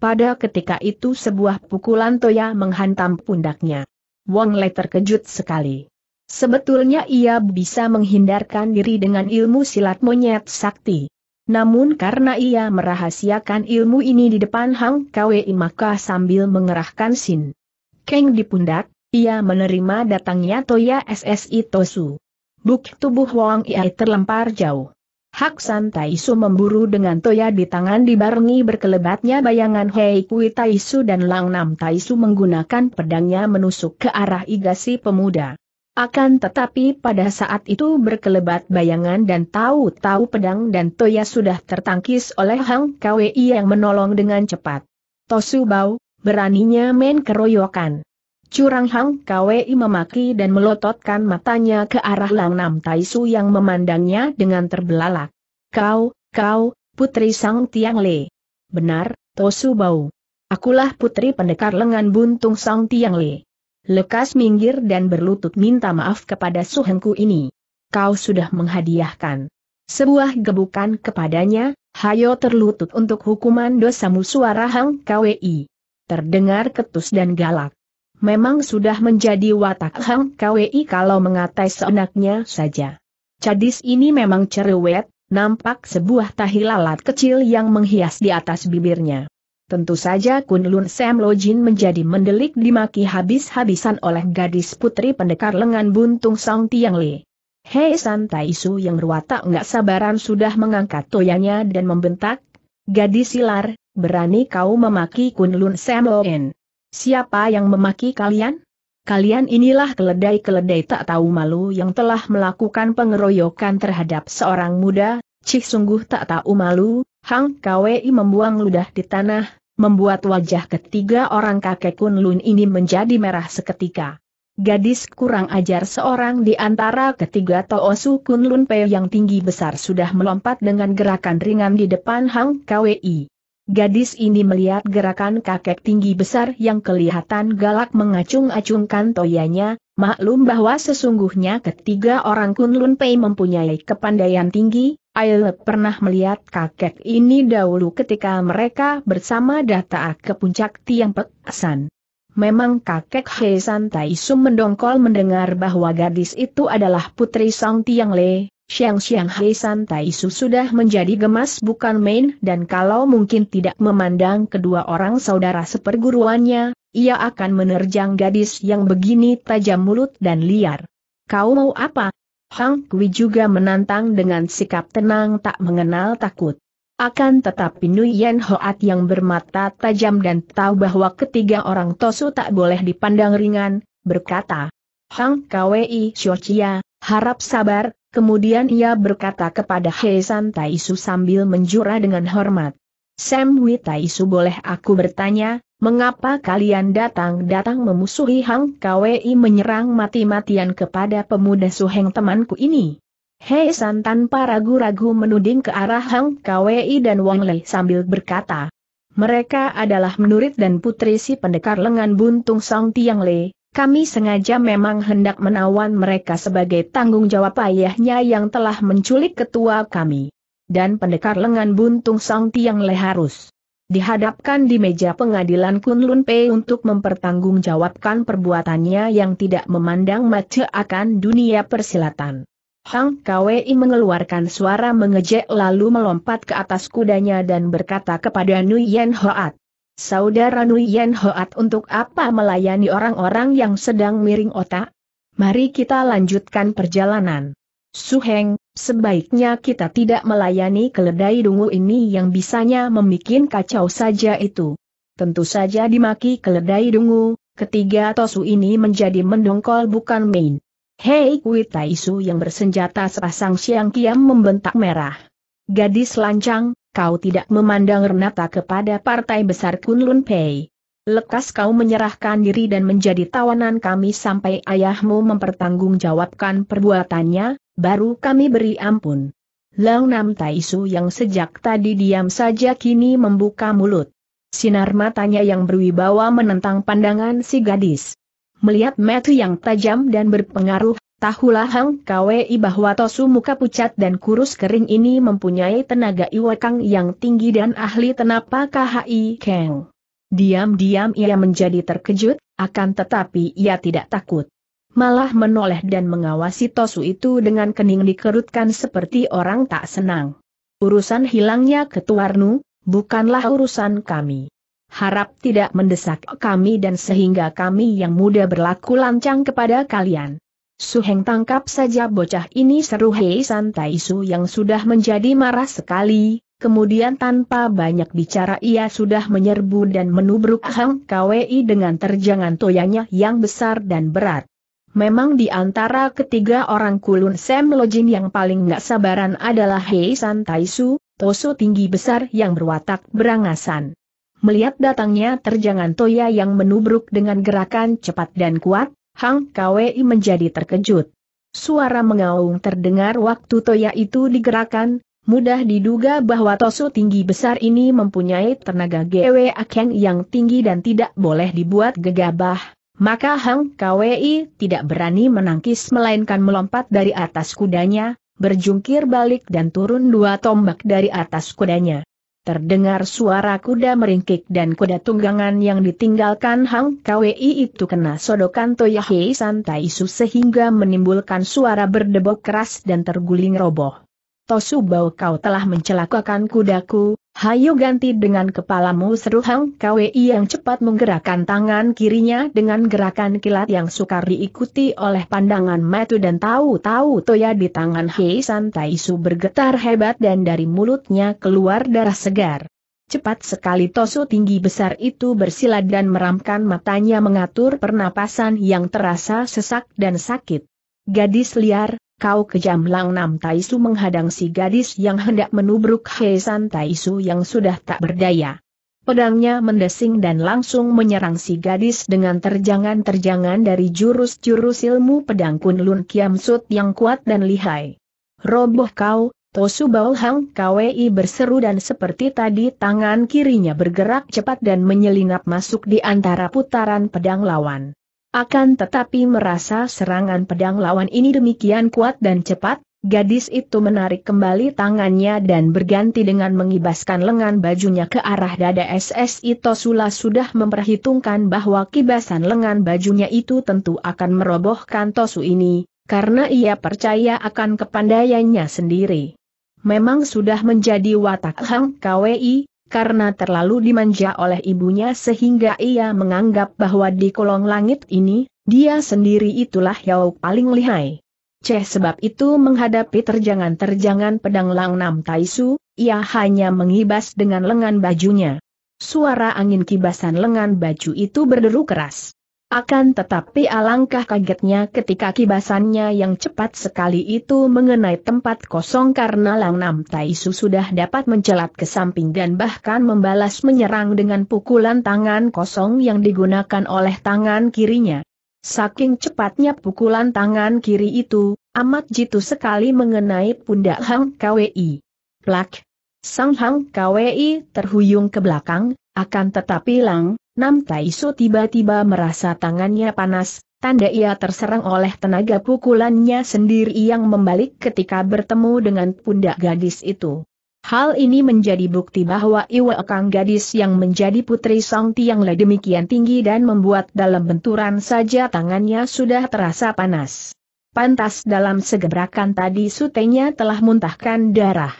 Pada ketika itu sebuah pukulan toya menghantam pundaknya. Wong Le terkejut sekali. Sebetulnya ia bisa menghindarkan diri dengan ilmu silat monyet sakti. Namun karena ia merahasiakan ilmu ini di depan Hang Kwei maka sambil mengerahkan Sin Keng di pundak, ia menerima datangnya Toya SSI Tosu. Buk tubuh Wang Ia terlempar jauh. Hak San Taisu memburu dengan Toya di tangan dibarengi berkelebatnya bayangan Hei Kui Taisu dan Lang Nam Taisu menggunakan pedangnya menusuk ke arah Igasi pemuda. Akan tetapi pada saat itu berkelebat bayangan dan tahu-tahu pedang dan toya sudah tertangkis oleh Hang Kwei yang menolong dengan cepat. Tosu Bau, beraninya main keroyokan. Curang Hang Kwei memaki dan melototkan matanya ke arah Lang Nam Taisu yang memandangnya dengan terbelalak. Kau, kau, putri Sang Tiang Le. Benar, Tosu Bau. Akulah putri pendekar lengan buntung Sang Tiang Le lekas minggir dan berlutut minta maaf kepada suhengku ini. Kau sudah menghadiahkan sebuah gebukan kepadanya, hayo terlutut untuk hukuman dosamu suara Hang KWI. Terdengar ketus dan galak. Memang sudah menjadi watak Hang KWI kalau mengatai seenaknya saja. Cadis ini memang cerewet, nampak sebuah tahi lalat kecil yang menghias di atas bibirnya. Tentu saja Kunlun Sam Lojin menjadi mendelik dimaki habis-habisan oleh gadis putri pendekar lengan buntung Song Tiang Li. Hei santai isu yang ruwata nggak sabaran sudah mengangkat toyanya dan membentak, gadis silar, berani kau memaki Kunlun Sam Lojin. Siapa yang memaki kalian? Kalian inilah keledai-keledai tak tahu malu yang telah melakukan pengeroyokan terhadap seorang muda, cih sungguh tak tahu malu, Hang Kwei membuang ludah di tanah, membuat wajah ketiga orang kakek Kunlun ini menjadi merah seketika. Gadis kurang ajar seorang di antara ketiga Toosu Kunlun Pei yang tinggi besar sudah melompat dengan gerakan ringan di depan Hang Kwi. Gadis ini melihat gerakan kakek tinggi besar yang kelihatan galak mengacung-acungkan toyanya, maklum bahwa sesungguhnya ketiga orang Kunlun Pei mempunyai kepandaian tinggi, Aile pernah melihat kakek ini dahulu ketika mereka bersama data ke puncak tiang pekasan. Memang kakek He Santai Sum mendongkol mendengar bahwa gadis itu adalah putri Song Tiang Le, Xiang Xiang Hei Santai Su sudah menjadi gemas bukan main dan kalau mungkin tidak memandang kedua orang saudara seperguruannya, ia akan menerjang gadis yang begini tajam mulut dan liar. Kau mau apa? Hang Kui juga menantang dengan sikap tenang tak mengenal takut. Akan tetapi Nuyen Hoat yang bermata tajam dan tahu bahwa ketiga orang Tosu tak boleh dipandang ringan, berkata, Hang Kwei Xiao harap sabar, Kemudian ia berkata kepada Hei San Taisu sambil menjura dengan hormat. Sam Wei Taisu boleh aku bertanya, mengapa kalian datang-datang memusuhi Hang Kwei menyerang mati-matian kepada pemuda suheng temanku ini? Hei San tanpa ragu-ragu menuding ke arah Hang Kwei dan Wang Lei sambil berkata, mereka adalah menurut dan putri si pendekar lengan buntung Song Tiang Lei, kami sengaja memang hendak menawan mereka sebagai tanggung jawab ayahnya yang telah menculik ketua kami. Dan pendekar lengan buntung Sang Tiang Le harus dihadapkan di meja pengadilan Kunlun Pei untuk mempertanggungjawabkan perbuatannya yang tidak memandang mata akan dunia persilatan. Hang Kwei mengeluarkan suara mengejek lalu melompat ke atas kudanya dan berkata kepada Yen Hoat, Saudara Nuyen Hoat untuk apa melayani orang-orang yang sedang miring otak? Mari kita lanjutkan perjalanan. Suheng, sebaiknya kita tidak melayani keledai dungu ini yang bisanya membuat kacau saja itu. Tentu saja dimaki keledai dungu, ketiga Tosu ini menjadi mendongkol bukan main. Hei Kui Taisu yang bersenjata sepasang siang kiam membentak merah. Gadis lancang, kau tidak memandang Renata kepada partai besar Kunlun Pei. Lekas kau menyerahkan diri dan menjadi tawanan kami sampai ayahmu mempertanggungjawabkan perbuatannya, baru kami beri ampun. Lang Nam Taisu yang sejak tadi diam saja kini membuka mulut. Sinar matanya yang berwibawa menentang pandangan si gadis. Melihat mata yang tajam dan berpengaruh, Tahulah Hang Kwei bahwa Tosu muka pucat dan kurus kering ini mempunyai tenaga iwakang yang tinggi dan ahli tenapa KHI Kang. Diam-diam ia menjadi terkejut, akan tetapi ia tidak takut. Malah menoleh dan mengawasi Tosu itu dengan kening dikerutkan seperti orang tak senang. Urusan hilangnya Ketuarnu, bukanlah urusan kami. Harap tidak mendesak kami dan sehingga kami yang muda berlaku lancang kepada kalian. Suheng tangkap saja bocah ini seru Hei Santai Su yang sudah menjadi marah sekali, kemudian tanpa banyak bicara ia sudah menyerbu dan menubruk Hang Kwei dengan terjangan toyanya yang besar dan berat. Memang di antara ketiga orang kulun Sam Lojin yang paling gak sabaran adalah Hei Santai Su, Toso tinggi besar yang berwatak berangasan. Melihat datangnya terjangan Toya yang menubruk dengan gerakan cepat dan kuat, Hang Kwei menjadi terkejut. Suara mengaung terdengar waktu toya itu digerakkan, mudah diduga bahwa tosu tinggi besar ini mempunyai tenaga Gwe Akeng yang tinggi dan tidak boleh dibuat gegabah, maka Hang Kwei tidak berani menangkis melainkan melompat dari atas kudanya, berjungkir balik dan turun dua tombak dari atas kudanya. Terdengar suara kuda meringkik dan kuda tunggangan yang ditinggalkan Hang Kwei itu kena sodokan Toyahe Santai Su sehingga menimbulkan suara berdebok keras dan terguling roboh. Tosu bau kau telah mencelakakan kudaku, Hayo ganti dengan kepalamu seru Hang Kwei yang cepat menggerakkan tangan kirinya dengan gerakan kilat yang sukar diikuti oleh pandangan Matu dan tahu-tahu Toya di tangan Hei San Taisu bergetar hebat dan dari mulutnya keluar darah segar. Cepat sekali Tosu tinggi besar itu bersilat dan meramkan matanya mengatur pernapasan yang terasa sesak dan sakit. Gadis liar, Kau kejam Lang Nam Taisu menghadang si gadis yang hendak menubruk Heisan Taisu yang sudah tak berdaya. Pedangnya mendesing dan langsung menyerang si gadis dengan terjangan-terjangan dari jurus-jurus ilmu pedang Kunlun Kiam Sut yang kuat dan lihai. Roboh kau, Tosu Baul Hang Kwei berseru dan seperti tadi tangan kirinya bergerak cepat dan menyelinap masuk di antara putaran pedang lawan. Akan tetapi merasa serangan pedang lawan ini demikian kuat dan cepat, gadis itu menarik kembali tangannya dan berganti dengan mengibaskan lengan bajunya ke arah dada SSI Tosula sudah memperhitungkan bahwa kibasan lengan bajunya itu tentu akan merobohkan Tosu ini, karena ia percaya akan kepandaiannya sendiri. Memang sudah menjadi watak Hang Kwei karena terlalu dimanja oleh ibunya sehingga ia menganggap bahwa di kolong langit ini, dia sendiri itulah yang paling lihai. Ceh sebab itu menghadapi terjangan-terjangan pedang Langnam Taisu, ia hanya mengibas dengan lengan bajunya. Suara angin kibasan lengan baju itu berderu keras. Akan tetapi alangkah kagetnya ketika kibasannya yang cepat sekali itu mengenai tempat kosong karena Lang Nam Taisu sudah dapat mencelat ke samping dan bahkan membalas menyerang dengan pukulan tangan kosong yang digunakan oleh tangan kirinya. Saking cepatnya pukulan tangan kiri itu, amat jitu sekali mengenai pundak Hang KWI. Plak! Sang Hang Kwei terhuyung ke belakang, akan tetapi Lang Nam Taiso tiba-tiba merasa tangannya panas, tanda ia terserang oleh tenaga pukulannya sendiri yang membalik ketika bertemu dengan pundak gadis itu. Hal ini menjadi bukti bahwa Iwa Kang gadis yang menjadi putri Song Tiang Le demikian tinggi dan membuat dalam benturan saja tangannya sudah terasa panas. Pantas dalam segebrakan tadi sutenya telah muntahkan darah.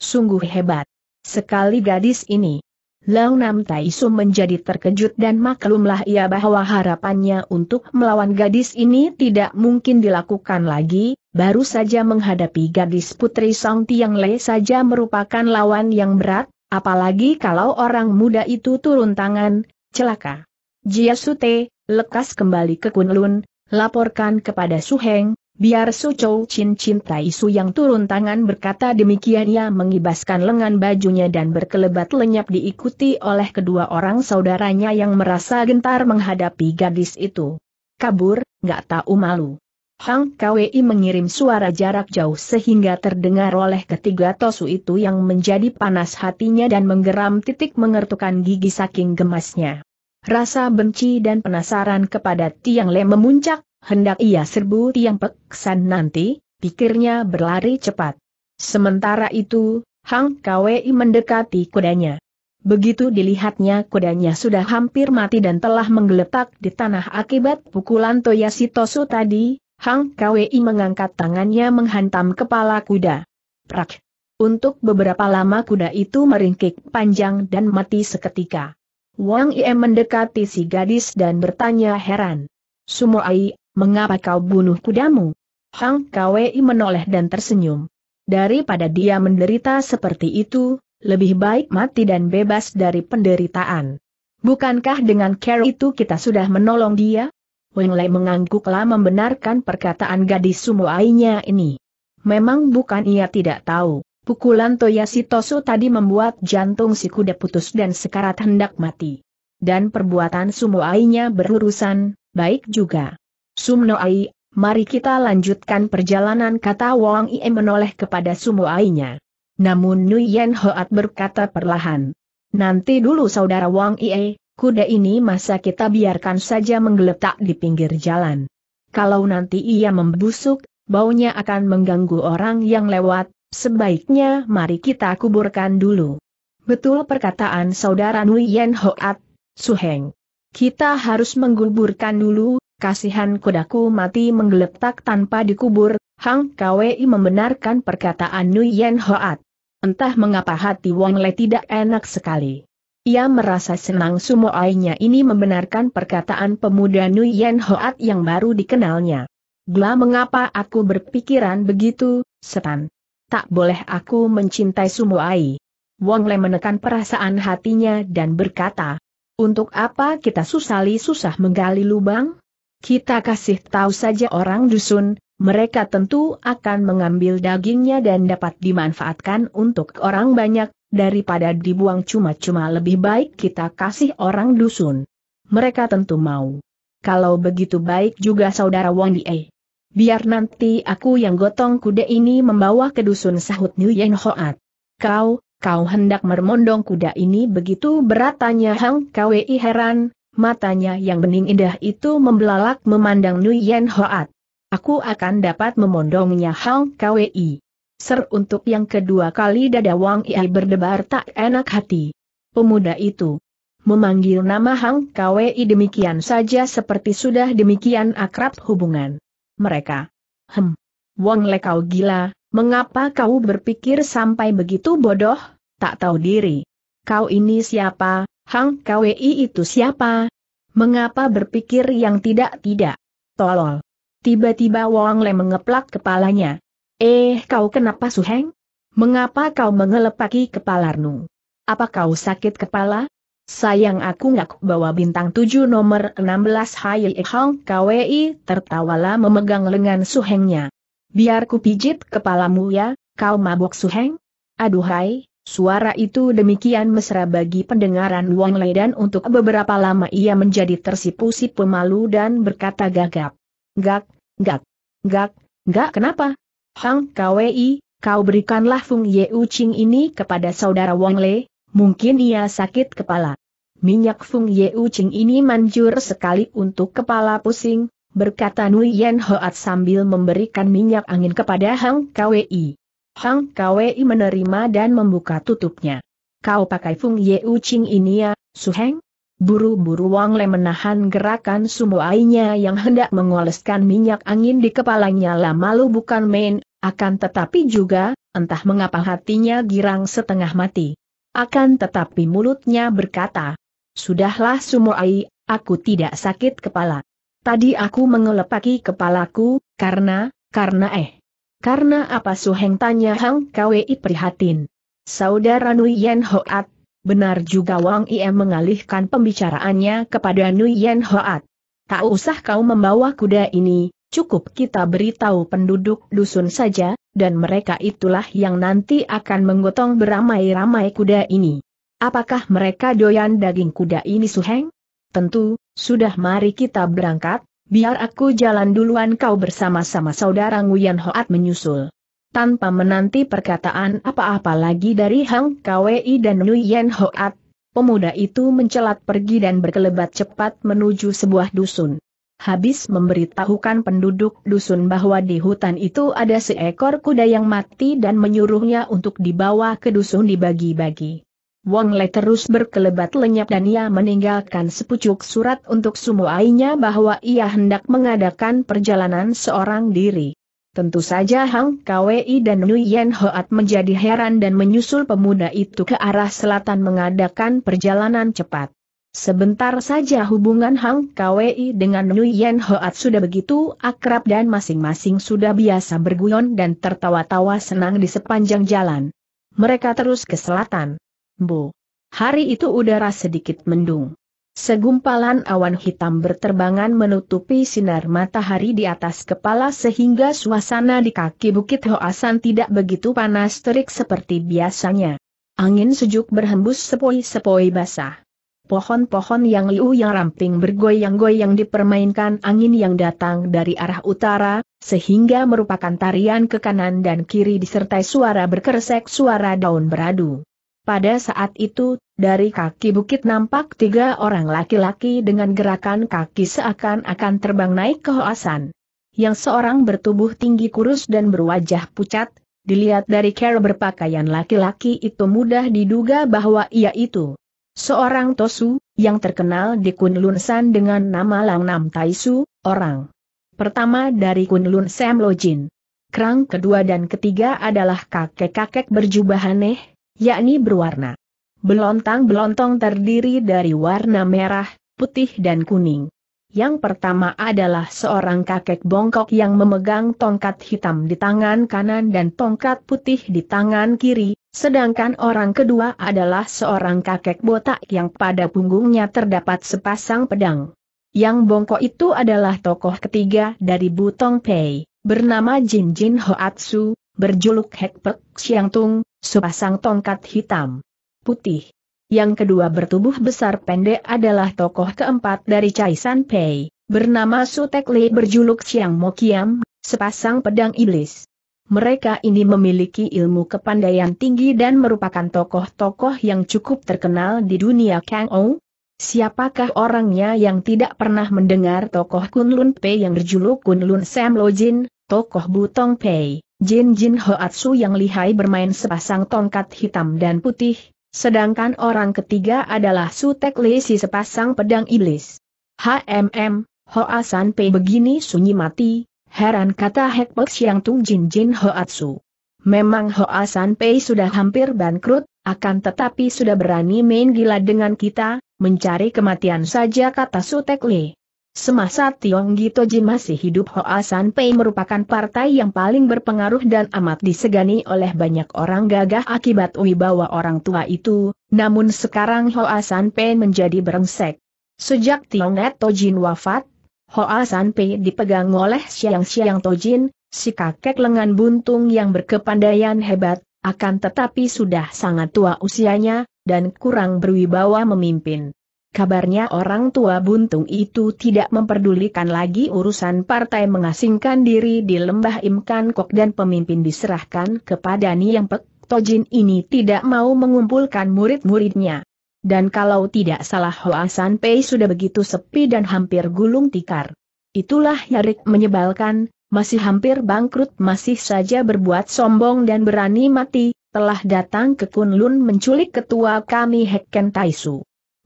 Sungguh hebat. Sekali gadis ini. Lau Nam Tai sum menjadi terkejut dan maklumlah ia bahwa harapannya untuk melawan gadis ini tidak mungkin dilakukan lagi, baru saja menghadapi gadis putri Song Tiang Le saja merupakan lawan yang berat, apalagi kalau orang muda itu turun tangan, celaka. Jia Sute, lekas kembali ke Kunlun, laporkan kepada Su Heng. Biar Su Chou Chin cintai Su yang turun tangan berkata demikian ia mengibaskan lengan bajunya dan berkelebat lenyap diikuti oleh kedua orang saudaranya yang merasa gentar menghadapi gadis itu. Kabur, gak tahu malu. Hang Kwei mengirim suara jarak jauh sehingga terdengar oleh ketiga tosu itu yang menjadi panas hatinya dan menggeram titik mengertukan gigi saking gemasnya. Rasa benci dan penasaran kepada Tiang Le memuncak, Hendak ia serbu tiang peksan nanti, pikirnya berlari cepat. Sementara itu, Hang Kwei mendekati kudanya. Begitu dilihatnya kudanya sudah hampir mati dan telah menggeletak di tanah akibat pukulan Tosu tadi, Hang Kwei mengangkat tangannya menghantam kepala kuda. Prak! Untuk beberapa lama kuda itu meringkik panjang dan mati seketika. Wang Ie mendekati si gadis dan bertanya heran. Sumo Ai mengapa kau bunuh kudamu? Hang Kwei menoleh dan tersenyum. Daripada dia menderita seperti itu, lebih baik mati dan bebas dari penderitaan. Bukankah dengan care itu kita sudah menolong dia? Weng Lei mengangguklah membenarkan perkataan gadis sumuainya ini. Memang bukan ia tidak tahu, pukulan Toya Sitosu tadi membuat jantung si kuda putus dan sekarat hendak mati. Dan perbuatan sumuainya berurusan, baik juga. Sumnoai, mari kita lanjutkan perjalanan kata Wang Ie menoleh kepada Ainya. Namun Nuyen Hoat berkata perlahan. Nanti dulu saudara Wang Ie, kuda ini masa kita biarkan saja menggeletak di pinggir jalan. Kalau nanti ia membusuk, baunya akan mengganggu orang yang lewat, sebaiknya mari kita kuburkan dulu. Betul perkataan saudara Nuyen Hoat, Suheng. Kita harus mengguburkan dulu, kasihan kudaku mati menggeletak tanpa dikubur, Hang Kwei membenarkan perkataan Nui Yen Hoat. Entah mengapa hati Wong Le tidak enak sekali. Ia merasa senang sumoainya ini membenarkan perkataan pemuda Nui Yen Hoat yang baru dikenalnya. Gla mengapa aku berpikiran begitu, setan. Tak boleh aku mencintai sumoai. Wong Le menekan perasaan hatinya dan berkata, untuk apa kita susali susah menggali lubang? Kita kasih tahu saja orang dusun, mereka tentu akan mengambil dagingnya dan dapat dimanfaatkan untuk orang banyak, daripada dibuang cuma-cuma lebih baik kita kasih orang dusun. Mereka tentu mau. Kalau begitu baik juga saudara Wang Die. Biar nanti aku yang gotong kuda ini membawa ke dusun sahut Yen Hoat. Kau, kau hendak mermondong kuda ini begitu beratanya Hang Kwei heran, matanya yang bening indah itu membelalak memandang Nuyen Hoat. Aku akan dapat memondongnya Hang Kwi. Ser untuk yang kedua kali dada Wang Yi berdebar tak enak hati. Pemuda itu memanggil nama Hang Kwi demikian saja seperti sudah demikian akrab hubungan mereka. Hem. Wang Le kau gila, mengapa kau berpikir sampai begitu bodoh, tak tahu diri. Kau ini siapa, Hang Kwei itu siapa? Mengapa berpikir yang tidak-tidak? Tolol. Tiba-tiba Wang Le mengeplak kepalanya. Eh kau kenapa Suheng? Mengapa kau mengelepaki kepalamu? Apa kau sakit kepala? Sayang aku nggak bawa bintang 7 nomor 16 Hai Hang Kwei tertawalah memegang lengan Suhengnya. Biar ku pijit kepalamu ya, kau mabuk Suheng? Aduhai, Suara itu demikian mesra bagi pendengaran Wang Lei dan untuk beberapa lama ia menjadi tersipu-sipu malu dan berkata gagap. Gak, gak, gak, gak kenapa? Hang Kwei, kau berikanlah Fung Ye Ucing ini kepada saudara Wang Lei, mungkin ia sakit kepala. Minyak Fung Ye Ucing ini manjur sekali untuk kepala pusing, berkata Nui Yen Hoat sambil memberikan minyak angin kepada Hang Kwei. Hang Kwei menerima dan membuka tutupnya. Kau pakai Fung Ye Ucing ini ya, Heng? Buru-buru Wang Le menahan gerakan sumuainya yang hendak mengoleskan minyak angin di kepalanya Lah malu bukan main, akan tetapi juga, entah mengapa hatinya girang setengah mati. Akan tetapi mulutnya berkata, Sudahlah sumuai, aku tidak sakit kepala. Tadi aku mengelepaki kepalaku, karena, karena eh. Karena apa Suheng tanya Hang Kwei prihatin. Saudara Nui Hoat, benar juga Wang Ie mengalihkan pembicaraannya kepada Nui Hoat. Tak usah kau membawa kuda ini, cukup kita beritahu penduduk dusun saja, dan mereka itulah yang nanti akan menggotong beramai-ramai kuda ini. Apakah mereka doyan daging kuda ini Suheng? Tentu, sudah mari kita berangkat, Biar aku jalan duluan kau bersama-sama saudara Nguyen Hoat menyusul. Tanpa menanti perkataan apa-apa lagi dari Hang Kwei dan Nguyen Hoat, pemuda itu mencelat pergi dan berkelebat cepat menuju sebuah dusun. Habis memberitahukan penduduk dusun bahwa di hutan itu ada seekor kuda yang mati dan menyuruhnya untuk dibawa ke dusun dibagi-bagi. Wang Le terus berkelebat lenyap dan ia meninggalkan sepucuk surat untuk Sumoainya bahwa ia hendak mengadakan perjalanan seorang diri. Tentu saja Hang Kwei dan Nguyen Hoat menjadi heran dan menyusul pemuda itu ke arah selatan mengadakan perjalanan cepat. Sebentar saja hubungan Hang Kwei dengan Nguyen Hoat sudah begitu akrab dan masing-masing sudah biasa berguyon dan tertawa-tawa senang di sepanjang jalan. Mereka terus ke selatan. Bo. Hari itu udara sedikit mendung. Segumpalan awan hitam berterbangan menutupi sinar matahari di atas kepala sehingga suasana di kaki Bukit Hoasan tidak begitu panas terik seperti biasanya. Angin sejuk berhembus sepoi-sepoi basah. Pohon-pohon yang liu yang ramping bergoyang-goyang dipermainkan angin yang datang dari arah utara, sehingga merupakan tarian ke kanan dan kiri disertai suara berkeresek suara daun beradu. Pada saat itu, dari kaki bukit nampak tiga orang laki-laki dengan gerakan kaki seakan-akan terbang naik ke Hoasan. Yang seorang bertubuh tinggi kurus dan berwajah pucat, dilihat dari cara berpakaian laki-laki itu mudah diduga bahwa ia itu seorang Tosu, yang terkenal di Kunlun San dengan nama Langnam Taisu, orang pertama dari Kunlun Sam Lojin. Kerang kedua dan ketiga adalah kakek-kakek berjubah aneh, yakni berwarna. Belontang-belontong terdiri dari warna merah, putih dan kuning. Yang pertama adalah seorang kakek bongkok yang memegang tongkat hitam di tangan kanan dan tongkat putih di tangan kiri, sedangkan orang kedua adalah seorang kakek botak yang pada punggungnya terdapat sepasang pedang. Yang bongkok itu adalah tokoh ketiga dari Butong Pei, bernama Jin Jin Hoatsu, berjuluk Pek Siang Tung, sepasang tongkat hitam putih. Yang kedua bertubuh besar pendek adalah tokoh keempat dari Chai San Pei, bernama Sutekli berjuluk Siang Mokiam, sepasang pedang iblis. Mereka ini memiliki ilmu kepandaian tinggi dan merupakan tokoh-tokoh yang cukup terkenal di dunia Kang Ou. Siapakah orangnya yang tidak pernah mendengar tokoh Kunlun Pei yang berjuluk Kunlun Sam Jin, tokoh Butong Pei? Jin Jin Hoatsu yang lihai bermain sepasang tongkat hitam dan putih, sedangkan orang ketiga adalah Sutek si sepasang pedang iblis. HMM, Hoasan Pei begini sunyi mati, heran kata Hek Pek Siang Tung Jin Jin Hoatsu. Memang Hoasan Pei sudah hampir bangkrut, akan tetapi sudah berani main gila dengan kita, mencari kematian saja kata Sutek Lee. Semasa Tiong Gitoji masih hidup Hoa San Pei merupakan partai yang paling berpengaruh dan amat disegani oleh banyak orang gagah akibat wibawa orang tua itu, namun sekarang Hoa San Pei menjadi berengsek. Sejak Tiong Net Tojin wafat, Hoa San Pei dipegang oleh Siang Siang Tojin, si kakek lengan buntung yang berkepandaian hebat, akan tetapi sudah sangat tua usianya, dan kurang berwibawa memimpin kabarnya orang tua buntung itu tidak memperdulikan lagi urusan partai mengasingkan diri di lembah Imkan Kok dan pemimpin diserahkan kepada Niang Pek, Tojin ini tidak mau mengumpulkan murid-muridnya. Dan kalau tidak salah Hoasan Pei sudah begitu sepi dan hampir gulung tikar. Itulah Yarik menyebalkan, masih hampir bangkrut masih saja berbuat sombong dan berani mati, telah datang ke Kunlun menculik ketua kami Hekken Taisu.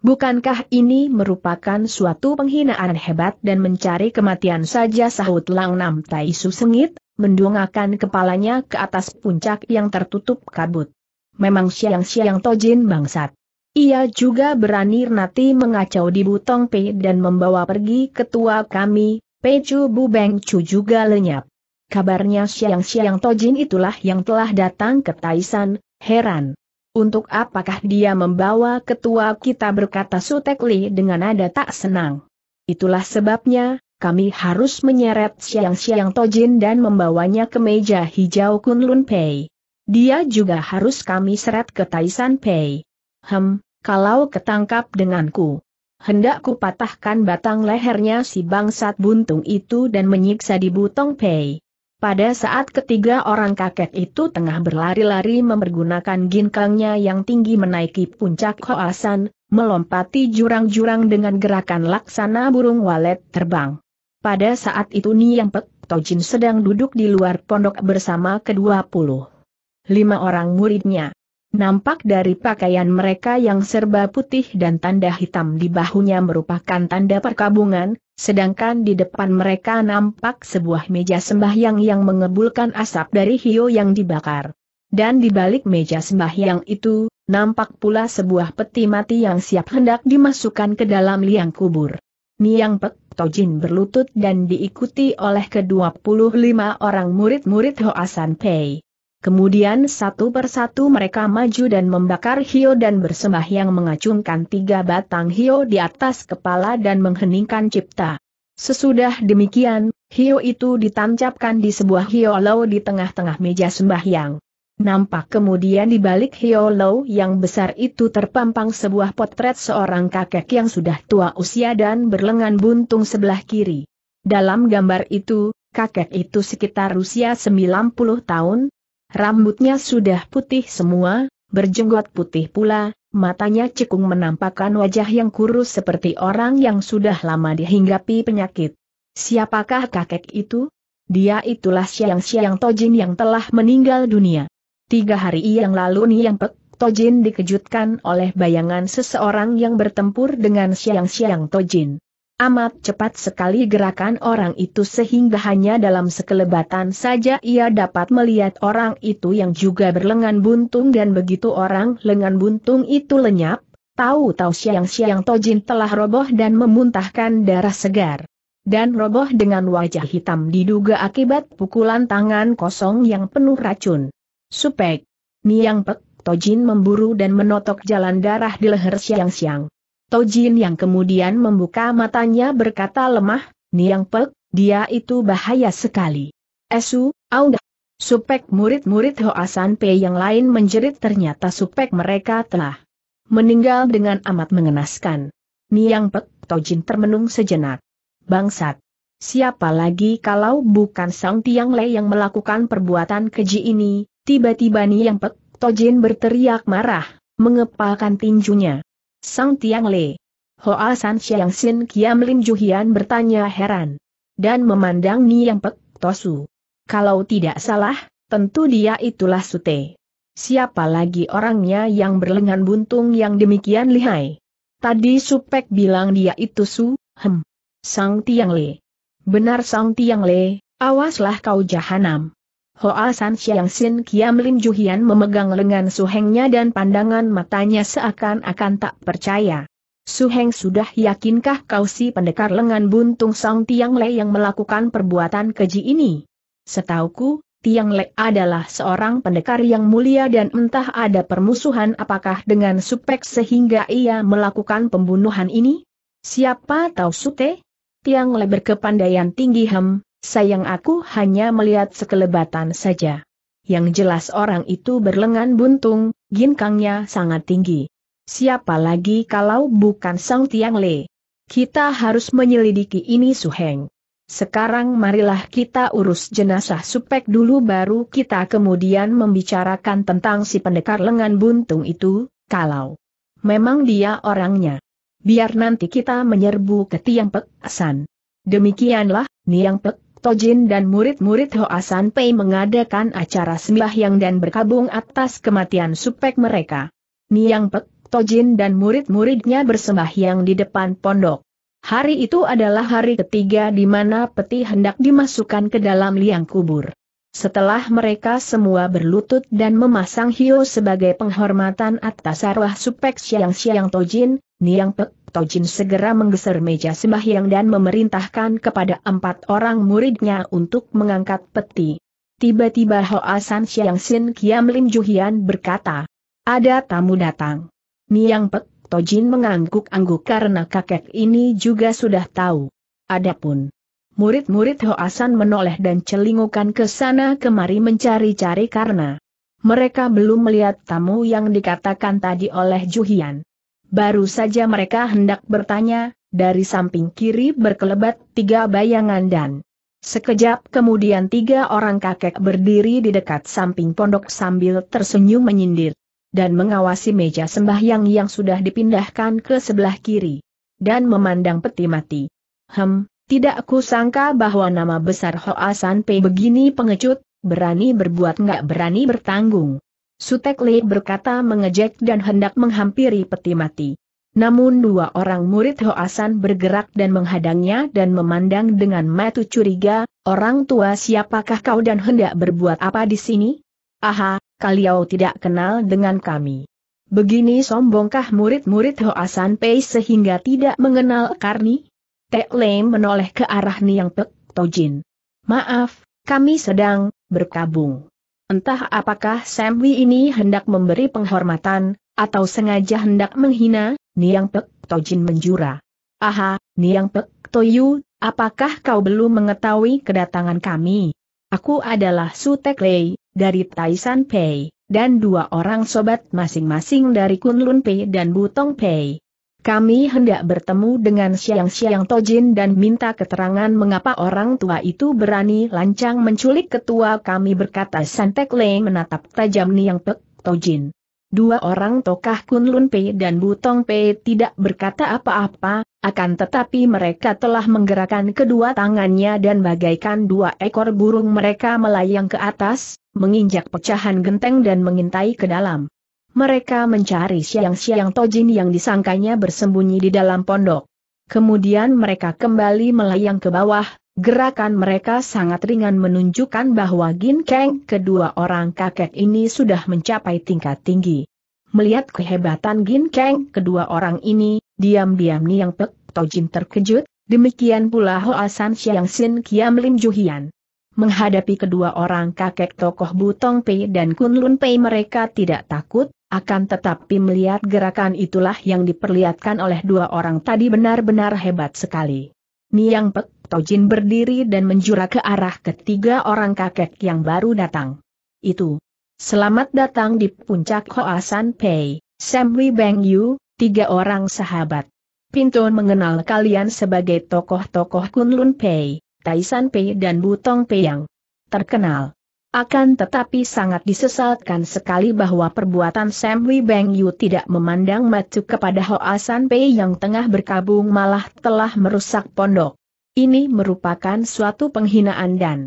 Bukankah ini merupakan suatu penghinaan hebat dan mencari kematian saja sahut Lang Nam Tai Su sengit, mendongakkan kepalanya ke atas puncak yang tertutup kabut. Memang siang-siang Tojin bangsat. Ia juga berani nanti mengacau di Butong Pei dan membawa pergi ketua kami, Chu Bu Beng Chu juga lenyap. Kabarnya siang-siang Tojin itulah yang telah datang ke Taisan, heran. Untuk apakah dia membawa ketua kita berkata Sutekli dengan nada tak senang. Itulah sebabnya, kami harus menyeret Siang Siang Tojin dan membawanya ke meja hijau Kunlun Pei. Dia juga harus kami seret ke Taisan Pei. Hem, kalau ketangkap denganku. hendakku patahkan batang lehernya si bangsat buntung itu dan menyiksa di butong Pei. Pada saat ketiga orang kakek itu tengah berlari-lari memergunakan ginkangnya yang tinggi menaiki puncak Hoasan, melompati jurang-jurang dengan gerakan laksana burung walet terbang. Pada saat itu Niang Pek Tojin sedang duduk di luar pondok bersama kedua puluh lima orang muridnya. Nampak dari pakaian mereka yang serba putih dan tanda hitam di bahunya merupakan tanda perkabungan, Sedangkan di depan mereka nampak sebuah meja sembahyang yang mengebulkan asap dari hio yang dibakar. Dan di balik meja sembahyang itu, nampak pula sebuah peti mati yang siap hendak dimasukkan ke dalam liang kubur. Niang Pek Tojin berlutut dan diikuti oleh ke-25 orang murid-murid Hoasan Pei. Kemudian satu persatu mereka maju dan membakar hio dan bersembah yang mengacungkan tiga batang hio di atas kepala dan mengheningkan cipta. Sesudah demikian, hio itu ditancapkan di sebuah hio low di tengah-tengah meja sembahyang. Nampak kemudian di balik hio low yang besar itu terpampang sebuah potret seorang kakek yang sudah tua usia dan berlengan buntung sebelah kiri. Dalam gambar itu, kakek itu sekitar usia 90 tahun, Rambutnya sudah putih semua, berjenggot putih pula, matanya cekung menampakkan wajah yang kurus seperti orang yang sudah lama dihinggapi penyakit. Siapakah kakek itu? Dia itulah Siang Siang Tojin yang telah meninggal dunia. Tiga hari yang lalu nih yang Pek Tojin dikejutkan oleh bayangan seseorang yang bertempur dengan Siang Siang Tojin. Amat cepat sekali gerakan orang itu sehingga hanya dalam sekelebatan saja ia dapat melihat orang itu yang juga berlengan buntung dan begitu orang lengan buntung itu lenyap, tahu-tahu siang-siang Tojin telah roboh dan memuntahkan darah segar. Dan roboh dengan wajah hitam diduga akibat pukulan tangan kosong yang penuh racun. Supek, Niang Pek, Tojin memburu dan menotok jalan darah di leher siang-siang. Tojin yang kemudian membuka matanya berkata lemah, Niang Pek, dia itu bahaya sekali. Esu, Aung Supek murid-murid Hoasan Pe yang lain menjerit ternyata supek mereka telah meninggal dengan amat mengenaskan. Niang Pek Tojin termenung sejenak. Bangsat. Siapa lagi kalau bukan Sang Tiang Le yang melakukan perbuatan keji ini, tiba-tiba Niang Pek Tojin berteriak marah, mengepalkan tinjunya. Sang Tiang Le. Hoa San Xiang Sin Kiam Lim Juhian bertanya heran. Dan memandang Yang Pek Tosu. Kalau tidak salah, tentu dia itulah Sute. Siapa lagi orangnya yang berlengan buntung yang demikian lihai? Tadi Supek bilang dia itu Su, hem. Sang Tiang Le. Benar Sang Tiang Le, awaslah kau jahanam. Hoa San Xiang Sin Kiam Lim Juhian memegang lengan Su Hengnya dan pandangan matanya seakan-akan tak percaya. Su Heng sudah yakinkah kau si pendekar lengan buntung Song Tiang Le yang melakukan perbuatan keji ini? Setauku, Tiang Le adalah seorang pendekar yang mulia dan entah ada permusuhan apakah dengan Supek sehingga ia melakukan pembunuhan ini? Siapa tahu Sute? Tiang Le berkepandaian tinggi hem, Sayang aku hanya melihat sekelebatan saja. Yang jelas orang itu berlengan buntung, ginkangnya sangat tinggi. Siapa lagi kalau bukan Sang Tiang Le? Kita harus menyelidiki ini Su Heng. Sekarang marilah kita urus jenazah supek dulu baru kita kemudian membicarakan tentang si pendekar lengan buntung itu, kalau memang dia orangnya. Biar nanti kita menyerbu ke Tiang Pek San. Demikianlah, Niang Pek Tojin dan murid-murid Hoasan Pei mengadakan acara sembahyang dan berkabung atas kematian supek mereka. Niang Pek, Tojin dan murid-muridnya bersembahyang di depan pondok. Hari itu adalah hari ketiga di mana peti hendak dimasukkan ke dalam liang kubur. Setelah mereka semua berlutut dan memasang hio sebagai penghormatan atas arwah supek Siang Siang Tojin, Niang Pek Tojin segera menggeser meja sembahyang dan memerintahkan kepada empat orang muridnya untuk mengangkat peti. Tiba-tiba Hoa San Xiang Sin Kiam Lim Juhian berkata, ada tamu datang. Niang Pek Tojin mengangguk-angguk karena kakek ini juga sudah tahu. Adapun murid-murid Hoasan menoleh dan celingukan ke sana kemari mencari-cari karena mereka belum melihat tamu yang dikatakan tadi oleh Juhian. Baru saja mereka hendak bertanya, dari samping kiri berkelebat tiga bayangan dan sekejap kemudian tiga orang kakek berdiri di dekat samping pondok sambil tersenyum menyindir dan mengawasi meja sembahyang yang sudah dipindahkan ke sebelah kiri dan memandang peti mati. Hem, tidak aku sangka bahwa nama besar Hoa Sanpei begini pengecut, berani berbuat nggak berani bertanggung. Sutek Lei berkata mengejek dan hendak menghampiri peti mati. Namun dua orang murid Hoasan bergerak dan menghadangnya dan memandang dengan mata curiga, orang tua siapakah kau dan hendak berbuat apa di sini? Aha, kalian tidak kenal dengan kami. Begini sombongkah murid-murid Hoasan Pei sehingga tidak mengenal Karni? Tek Lei menoleh ke arah Niang Pek Tojin. Maaf, kami sedang berkabung. Entah apakah Samwi ini hendak memberi penghormatan, atau sengaja hendak menghina, Niang Pek Tojin menjura. Aha, Niang Pek Toyu, apakah kau belum mengetahui kedatangan kami? Aku adalah Su Tek Lei, dari Taisan Pei, dan dua orang sobat masing-masing dari Kunlun Pei dan Butong Pei. Kami hendak bertemu dengan Siang Siang Tojin dan minta keterangan mengapa orang tua itu berani lancang menculik ketua kami berkata Santek Leng menatap tajam Niang Pek, Tojin. Dua orang tokah Kun Lun Pei dan Butong Pei tidak berkata apa-apa, akan tetapi mereka telah menggerakkan kedua tangannya dan bagaikan dua ekor burung mereka melayang ke atas, menginjak pecahan genteng dan mengintai ke dalam mereka mencari siang-siang Tojin yang disangkanya bersembunyi di dalam pondok. Kemudian mereka kembali melayang ke bawah, gerakan mereka sangat ringan menunjukkan bahwa Ginkeng kedua orang kakek ini sudah mencapai tingkat tinggi. Melihat kehebatan Ginkeng kedua orang ini, diam-diam Niang Pek Tojin terkejut, demikian pula Hoa San Siang Sin Kiam Lim Juhian. Menghadapi kedua orang kakek tokoh Butong Pei dan Kunlun Pei mereka tidak takut, akan tetapi melihat gerakan itulah yang diperlihatkan oleh dua orang tadi benar-benar hebat sekali. Niang Pek Tojin berdiri dan menjura ke arah ketiga orang kakek yang baru datang. Itu. Selamat datang di puncak Hoasan Pei, Samwi Bang Yu, tiga orang sahabat. Pintun mengenal kalian sebagai tokoh-tokoh Kunlun Pei. Taisan Pei dan Butong Pei yang terkenal. Akan tetapi sangat disesalkan sekali bahwa perbuatan Sam Wei Beng Yu tidak memandang matu kepada Hoa San Pei yang tengah berkabung malah telah merusak pondok. Ini merupakan suatu penghinaan dan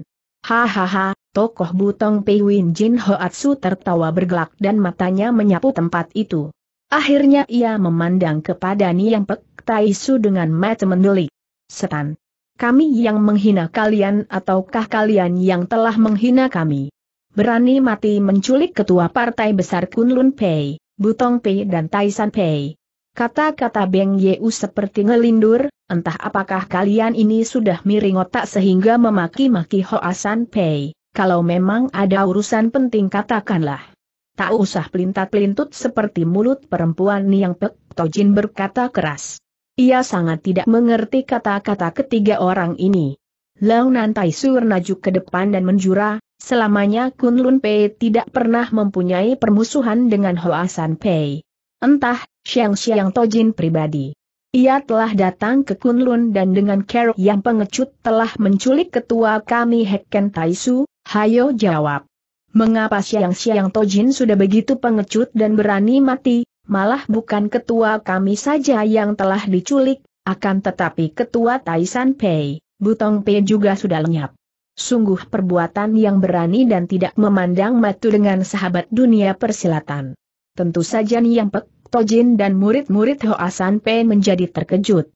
hahaha, tokoh butong Pei Win Jin Hoatsu tertawa bergelak dan matanya menyapu tempat itu. Akhirnya ia memandang kepada Niang Pek Tai dengan mata mendelik. Setan, kami yang menghina kalian ataukah kalian yang telah menghina kami? Berani mati menculik ketua partai besar Kunlun Pei, Butong Pei dan Taisan Pei. Kata-kata Beng Yeu seperti ngelindur, entah apakah kalian ini sudah miring otak sehingga memaki-maki Hoasan Pei. Kalau memang ada urusan penting katakanlah. Tak usah pelintat-pelintut seperti mulut perempuan Niang Pek Tojin berkata keras. Ia sangat tidak mengerti kata-kata ketiga orang ini. Launan Nantai Su maju ke depan dan menjura, selamanya Kun Lun Pei tidak pernah mempunyai permusuhan dengan San Pei. Entah, Xiang Xiang Tojin pribadi. Ia telah datang ke Kunlun dan dengan kerok yang pengecut telah menculik ketua kami Hekken Taisu, hayo jawab. Mengapa Xiang Xiang Tojin sudah begitu pengecut dan berani mati, malah bukan ketua kami saja yang telah diculik, akan tetapi ketua Taisan Pei, Butong Pei juga sudah lenyap. Sungguh perbuatan yang berani dan tidak memandang matu dengan sahabat dunia persilatan. Tentu saja Niang Pek, Tojin dan murid-murid Hoasan Pei menjadi terkejut.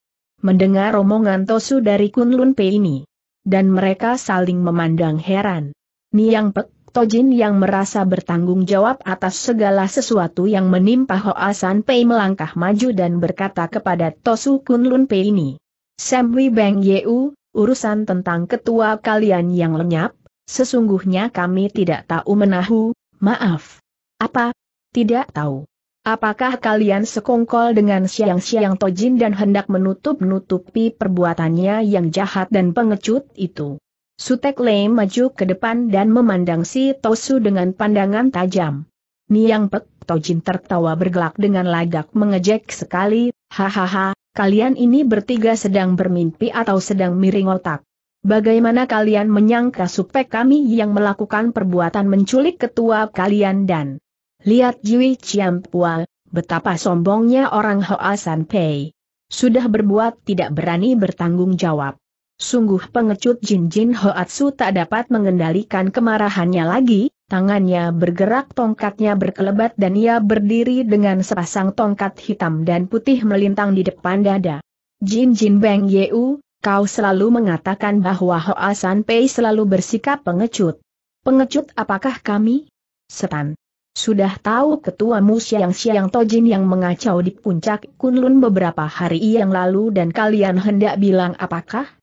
Mendengar omongan Tosu dari Kunlun Pei ini. Dan mereka saling memandang heran. Niang Pek, Tojin yang merasa bertanggung jawab atas segala sesuatu yang menimpa Hoa San Pei melangkah maju dan berkata kepada Tosu Kunlun Pei ini. Semwi Beng Yeu, urusan tentang ketua kalian yang lenyap, sesungguhnya kami tidak tahu menahu, maaf. Apa? Tidak tahu. Apakah kalian sekongkol dengan siang-siang Tojin dan hendak menutup-nutupi perbuatannya yang jahat dan pengecut itu? Sutek Lei maju ke depan dan memandang si Tosu dengan pandangan tajam. Niang Pek Tojin tertawa bergelak dengan lagak mengejek sekali, hahaha, kalian ini bertiga sedang bermimpi atau sedang miring otak. Bagaimana kalian menyangka supek kami yang melakukan perbuatan menculik ketua kalian dan lihat Jui Pua, betapa sombongnya orang Hoa San Pei. Sudah berbuat tidak berani bertanggung jawab. Sungguh pengecut Jin Jin Hoatsu tak dapat mengendalikan kemarahannya lagi, tangannya bergerak tongkatnya berkelebat dan ia berdiri dengan sepasang tongkat hitam dan putih melintang di depan dada. Jin Jin Beng Yeu, kau selalu mengatakan bahwa Hoasan Pei selalu bersikap pengecut. Pengecut apakah kami? Setan. Sudah tahu Ketua ketuamu Siang Siang Tojin yang mengacau di puncak Kunlun beberapa hari yang lalu dan kalian hendak bilang apakah?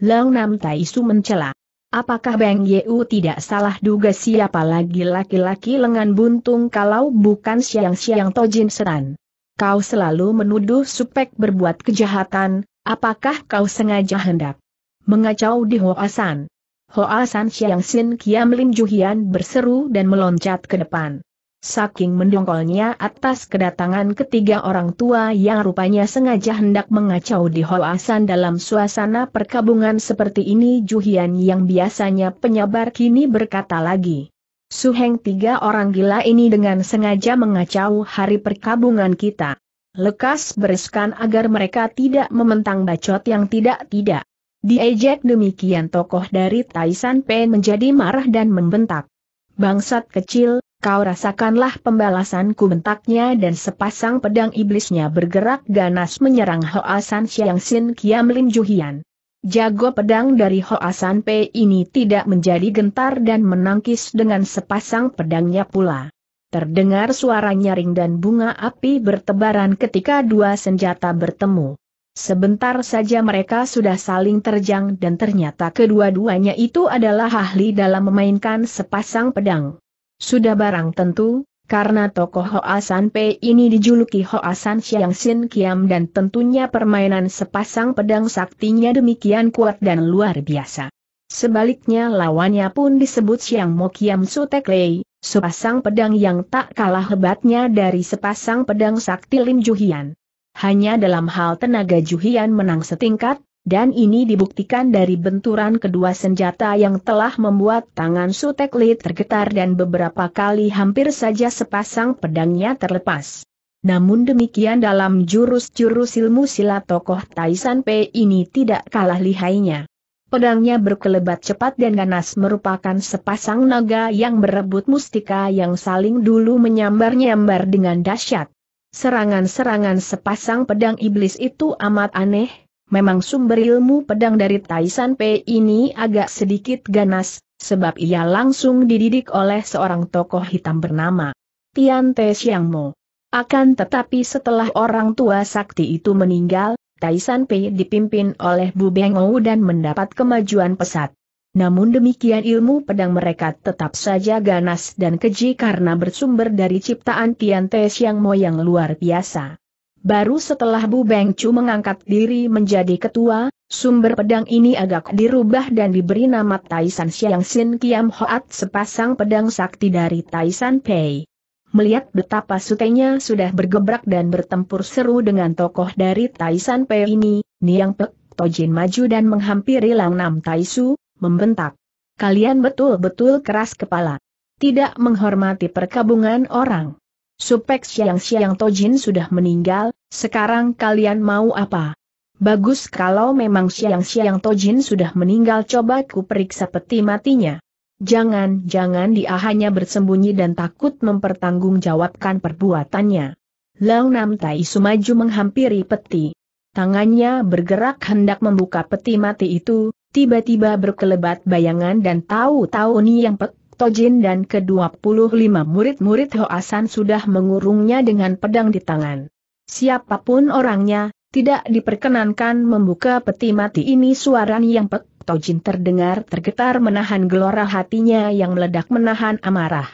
Leng Nam Tai Su mencela. Apakah Bang Yeu tidak salah duga siapa lagi laki-laki lengan buntung kalau bukan siang-siang Tojin Seran? Kau selalu menuduh supek berbuat kejahatan, apakah kau sengaja hendak mengacau di Hoasan? Hoasan Siang Sin Kiam Lim Juhian berseru dan meloncat ke depan. Saking mendongkolnya atas kedatangan ketiga orang tua yang rupanya sengaja hendak mengacau di Hoasan dalam suasana perkabungan seperti ini Juhian yang biasanya penyabar kini berkata lagi. Suheng tiga orang gila ini dengan sengaja mengacau hari perkabungan kita. Lekas bereskan agar mereka tidak mementang bacot yang tidak-tidak. Diejek demikian tokoh dari Taisan Pen menjadi marah dan membentak. Bangsat kecil, Kau rasakanlah pembalasanku bentaknya dan sepasang pedang iblisnya bergerak ganas menyerang Hoasan Xiang Sin Kiam Lim Juhian. Jago pedang dari Hoasan P ini tidak menjadi gentar dan menangkis dengan sepasang pedangnya pula. Terdengar suara nyaring dan bunga api bertebaran ketika dua senjata bertemu. Sebentar saja mereka sudah saling terjang dan ternyata kedua-duanya itu adalah ahli dalam memainkan sepasang pedang. Sudah barang tentu, karena tokoh Hoasan P ini dijuluki Hoasan Xiang Sin Kiam dan tentunya permainan sepasang pedang saktinya demikian kuat dan luar biasa. Sebaliknya lawannya pun disebut Xiang Mo Kiam Sutek Lei, sepasang pedang yang tak kalah hebatnya dari sepasang pedang sakti Lim Juhian. Hanya dalam hal tenaga Juhian menang setingkat, dan ini dibuktikan dari benturan kedua senjata yang telah membuat tangan Sutekli tergetar dan beberapa kali hampir saja sepasang pedangnya terlepas. Namun demikian dalam jurus-jurus ilmu silat tokoh Taisan Pei ini tidak kalah lihainya. Pedangnya berkelebat cepat dan ganas merupakan sepasang naga yang berebut mustika yang saling dulu menyambar-nyambar dengan dahsyat. Serangan-serangan sepasang pedang iblis itu amat aneh, memang sumber ilmu pedang dari Taisan P ini agak sedikit ganas, sebab ia langsung dididik oleh seorang tokoh hitam bernama Tian Te Xiang Mo. Akan tetapi setelah orang tua sakti itu meninggal, Taisan Pei dipimpin oleh Bu Beng Ou dan mendapat kemajuan pesat. Namun demikian ilmu pedang mereka tetap saja ganas dan keji karena bersumber dari ciptaan Tian Te Xiang Mo yang luar biasa. Baru setelah Bu Beng Chu mengangkat diri menjadi ketua, sumber pedang ini agak dirubah dan diberi nama Taisan Xiang Xin Kiam Hoat sepasang pedang sakti dari Taisan Pei. Melihat betapa sutenya sudah bergebrak dan bertempur seru dengan tokoh dari Taisan Pei ini, Niang Pek Tojin maju dan menghampiri Lang Nam Taisu, membentak. Kalian betul-betul keras kepala. Tidak menghormati perkabungan orang. Supek Xiang Xiang Tojin sudah meninggal, sekarang kalian mau apa? Bagus kalau memang Siang Siang Tojin sudah meninggal coba ku periksa peti matinya. Jangan-jangan dia hanya bersembunyi dan takut mempertanggungjawabkan perbuatannya. Lang Nam Tai sumaju menghampiri peti. Tangannya bergerak hendak membuka peti mati itu, tiba-tiba berkelebat bayangan dan tahu-tahu ni yang Pek Tojin dan ke-25 murid-murid Hoasan sudah mengurungnya dengan pedang di tangan. Siapapun orangnya, tidak diperkenankan membuka peti mati ini suara yang pek Tojin terdengar tergetar menahan gelora hatinya yang meledak menahan amarah.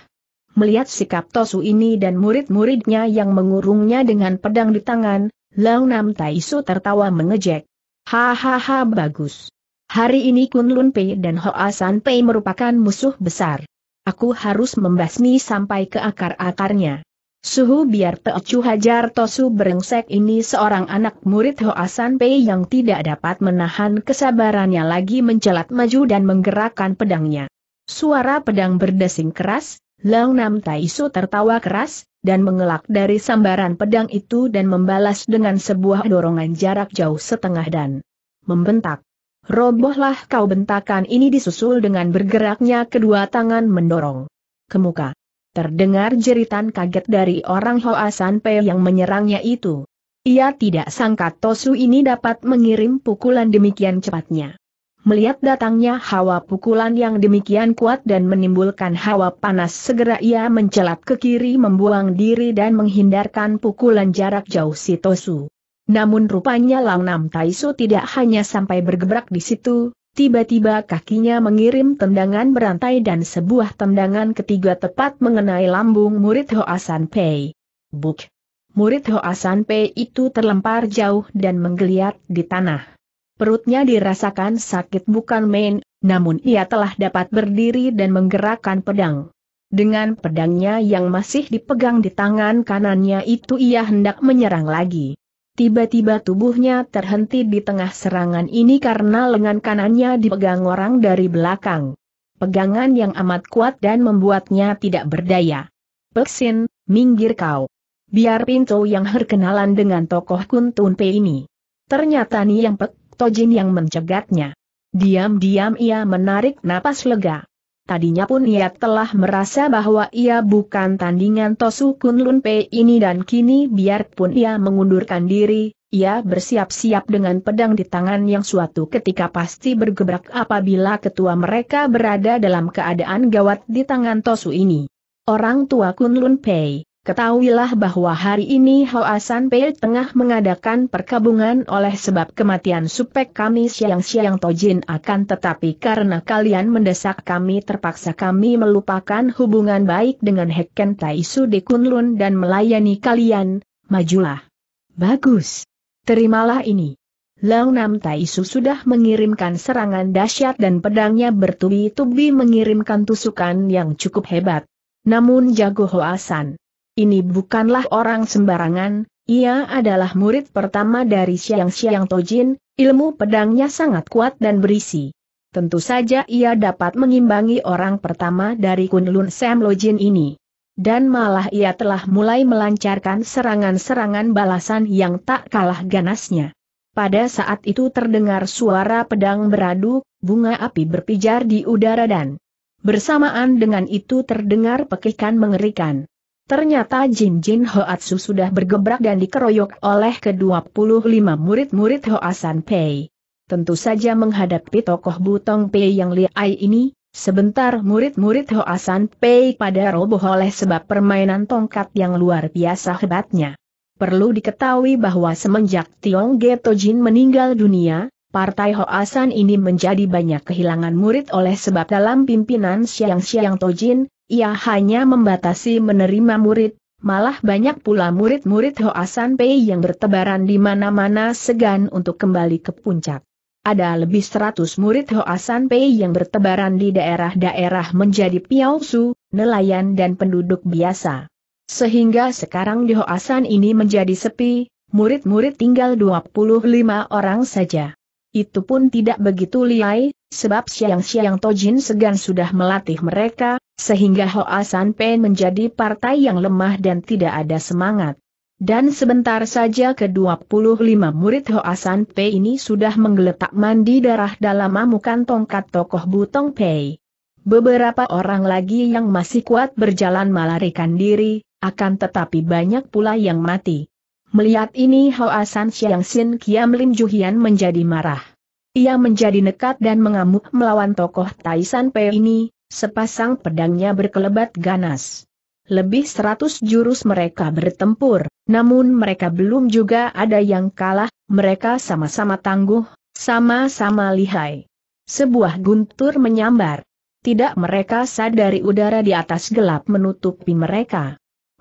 Melihat sikap Tosu ini dan murid-muridnya yang mengurungnya dengan pedang di tangan, Leng Nam Taisu tertawa mengejek. Hahaha bagus. Hari ini Kun Lun Pei dan Hoa San Pei merupakan musuh besar. Aku harus membasmi sampai ke akar-akarnya. Suhu biar Teocu Hajar Tosu berengsek ini seorang anak murid Hoasan Pei yang tidak dapat menahan kesabarannya lagi mencelat maju dan menggerakkan pedangnya. Suara pedang berdesing keras, Long Nam Taisu tertawa keras, dan mengelak dari sambaran pedang itu dan membalas dengan sebuah dorongan jarak jauh setengah dan membentak. Robohlah kau bentakan ini disusul dengan bergeraknya kedua tangan mendorong. Kemuka terdengar jeritan kaget dari orang Hoa Sanpe yang menyerangnya itu. Ia tidak sangka Tosu ini dapat mengirim pukulan demikian cepatnya. Melihat datangnya hawa pukulan yang demikian kuat dan menimbulkan hawa panas segera ia mencelat ke kiri membuang diri dan menghindarkan pukulan jarak jauh si Tosu. Namun rupanya Lang Nam Taisu tidak hanya sampai bergebrak di situ, Tiba-tiba kakinya mengirim tendangan berantai dan sebuah tendangan ketiga tepat mengenai lambung murid Hoasan Pei. Buk! Murid Hoasan Pei itu terlempar jauh dan menggeliat di tanah. Perutnya dirasakan sakit bukan main, namun ia telah dapat berdiri dan menggerakkan pedang. Dengan pedangnya yang masih dipegang di tangan kanannya itu ia hendak menyerang lagi. Tiba-tiba tubuhnya terhenti di tengah serangan ini karena lengan kanannya dipegang orang dari belakang. Pegangan yang amat kuat dan membuatnya tidak berdaya. Peksin, minggir kau. Biar pintu yang terkenalan dengan tokoh Kuntun Pe ini. Ternyata nih yang Pek Tojin yang mencegatnya. Diam-diam ia menarik napas lega. Tadinya pun ia telah merasa bahwa ia bukan tandingan Tosu Kun Pei ini dan kini biarpun ia mengundurkan diri, ia bersiap-siap dengan pedang di tangan yang suatu ketika pasti bergebrak apabila ketua mereka berada dalam keadaan gawat di tangan Tosu ini. Orang tua Kun Pei, Ketahuilah bahwa hari ini Hoasan Pei tengah mengadakan perkabungan oleh sebab kematian supek kami siang-siang Tojin akan tetapi karena kalian mendesak kami terpaksa kami melupakan hubungan baik dengan Hekken Taisu di Kunlun dan melayani kalian, majulah. Bagus. Terimalah ini. Lang Nam Taisu sudah mengirimkan serangan dahsyat dan pedangnya bertubi-tubi mengirimkan tusukan yang cukup hebat. Namun jago Hoasan. Ini bukanlah orang sembarangan, ia adalah murid pertama dari Siang Siang Tojin, ilmu pedangnya sangat kuat dan berisi. Tentu saja ia dapat mengimbangi orang pertama dari Kunlun Sam Lojin ini. Dan malah ia telah mulai melancarkan serangan-serangan balasan yang tak kalah ganasnya. Pada saat itu terdengar suara pedang beradu, bunga api berpijar di udara dan bersamaan dengan itu terdengar pekikan mengerikan. Ternyata Jin Jin Hoatsu sudah bergebrak dan dikeroyok oleh ke-25 murid-murid Hoasan Pei. Tentu saja menghadapi tokoh Butong Pei yang liai ini, sebentar murid-murid Hoasan Pei pada roboh oleh sebab permainan tongkat yang luar biasa hebatnya. Perlu diketahui bahwa semenjak Tiong Geto Jin meninggal dunia, Partai Hoasan ini menjadi banyak kehilangan murid oleh sebab dalam pimpinan Xiang Xiang Tojin, ia hanya membatasi menerima murid, malah banyak pula murid-murid Hoasan Pei yang bertebaran di mana-mana segan untuk kembali ke puncak. Ada lebih 100 murid Hoasan Pei yang bertebaran di daerah-daerah menjadi piausu, nelayan dan penduduk biasa. Sehingga sekarang di Hoasan ini menjadi sepi, murid-murid tinggal 25 orang saja. Itu pun tidak begitu liai, sebab Siang Siang Tojin Segan sudah melatih mereka, sehingga Hoa San Pen menjadi partai yang lemah dan tidak ada semangat. Dan sebentar saja ke-25 murid Hoa San Pei ini sudah menggeletak mandi darah dalam amukan tongkat tokoh Butong Pei. Beberapa orang lagi yang masih kuat berjalan melarikan diri, akan tetapi banyak pula yang mati. Melihat ini Hoa San Xiang Sin Kiam Lim Juhian menjadi marah. Ia menjadi nekat dan mengamuk melawan tokoh Taisan Pei ini, Sepasang pedangnya berkelebat ganas. Lebih seratus jurus mereka bertempur, namun mereka belum juga ada yang kalah, mereka sama-sama tangguh, sama-sama lihai. Sebuah guntur menyambar. Tidak mereka sadari udara di atas gelap menutupi mereka.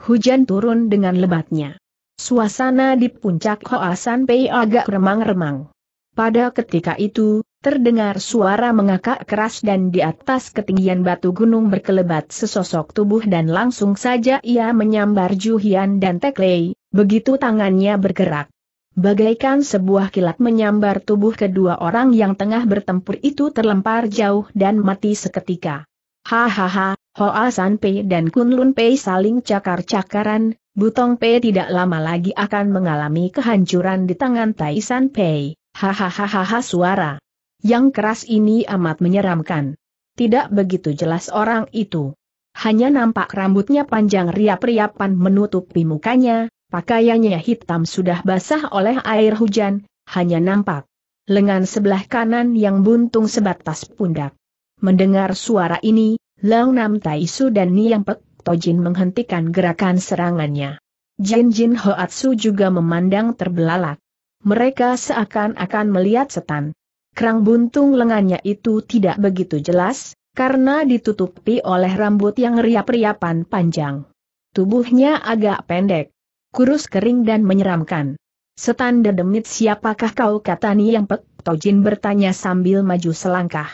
Hujan turun dengan lebatnya. Suasana di puncak Hoasan Pei agak remang-remang. Pada ketika itu, Terdengar suara mengakak keras dan di atas ketinggian batu gunung berkelebat sesosok tubuh dan langsung saja ia menyambar Juhian dan Teklei, begitu tangannya bergerak. Bagaikan sebuah kilat menyambar tubuh kedua orang yang tengah bertempur itu terlempar jauh dan mati seketika. Hahaha, Hoa San Pei dan Kun Pei saling cakar-cakaran, Butong Pei tidak lama lagi akan mengalami kehancuran di tangan Tai San Pei. Hahaha suara yang keras ini amat menyeramkan. Tidak begitu jelas orang itu. Hanya nampak rambutnya panjang riap-riapan menutupi mukanya, pakaiannya hitam sudah basah oleh air hujan, hanya nampak lengan sebelah kanan yang buntung sebatas pundak. Mendengar suara ini, Lang Nam Taisu dan Niang Pek Tojin menghentikan gerakan serangannya. Jin Jin Hoatsu juga memandang terbelalak. Mereka seakan-akan melihat setan. Kerang buntung lengannya itu tidak begitu jelas, karena ditutupi oleh rambut yang riap-riapan panjang. Tubuhnya agak pendek, kurus kering dan menyeramkan. Setan demit siapakah kau katani yang pek? Tojin bertanya sambil maju selangkah.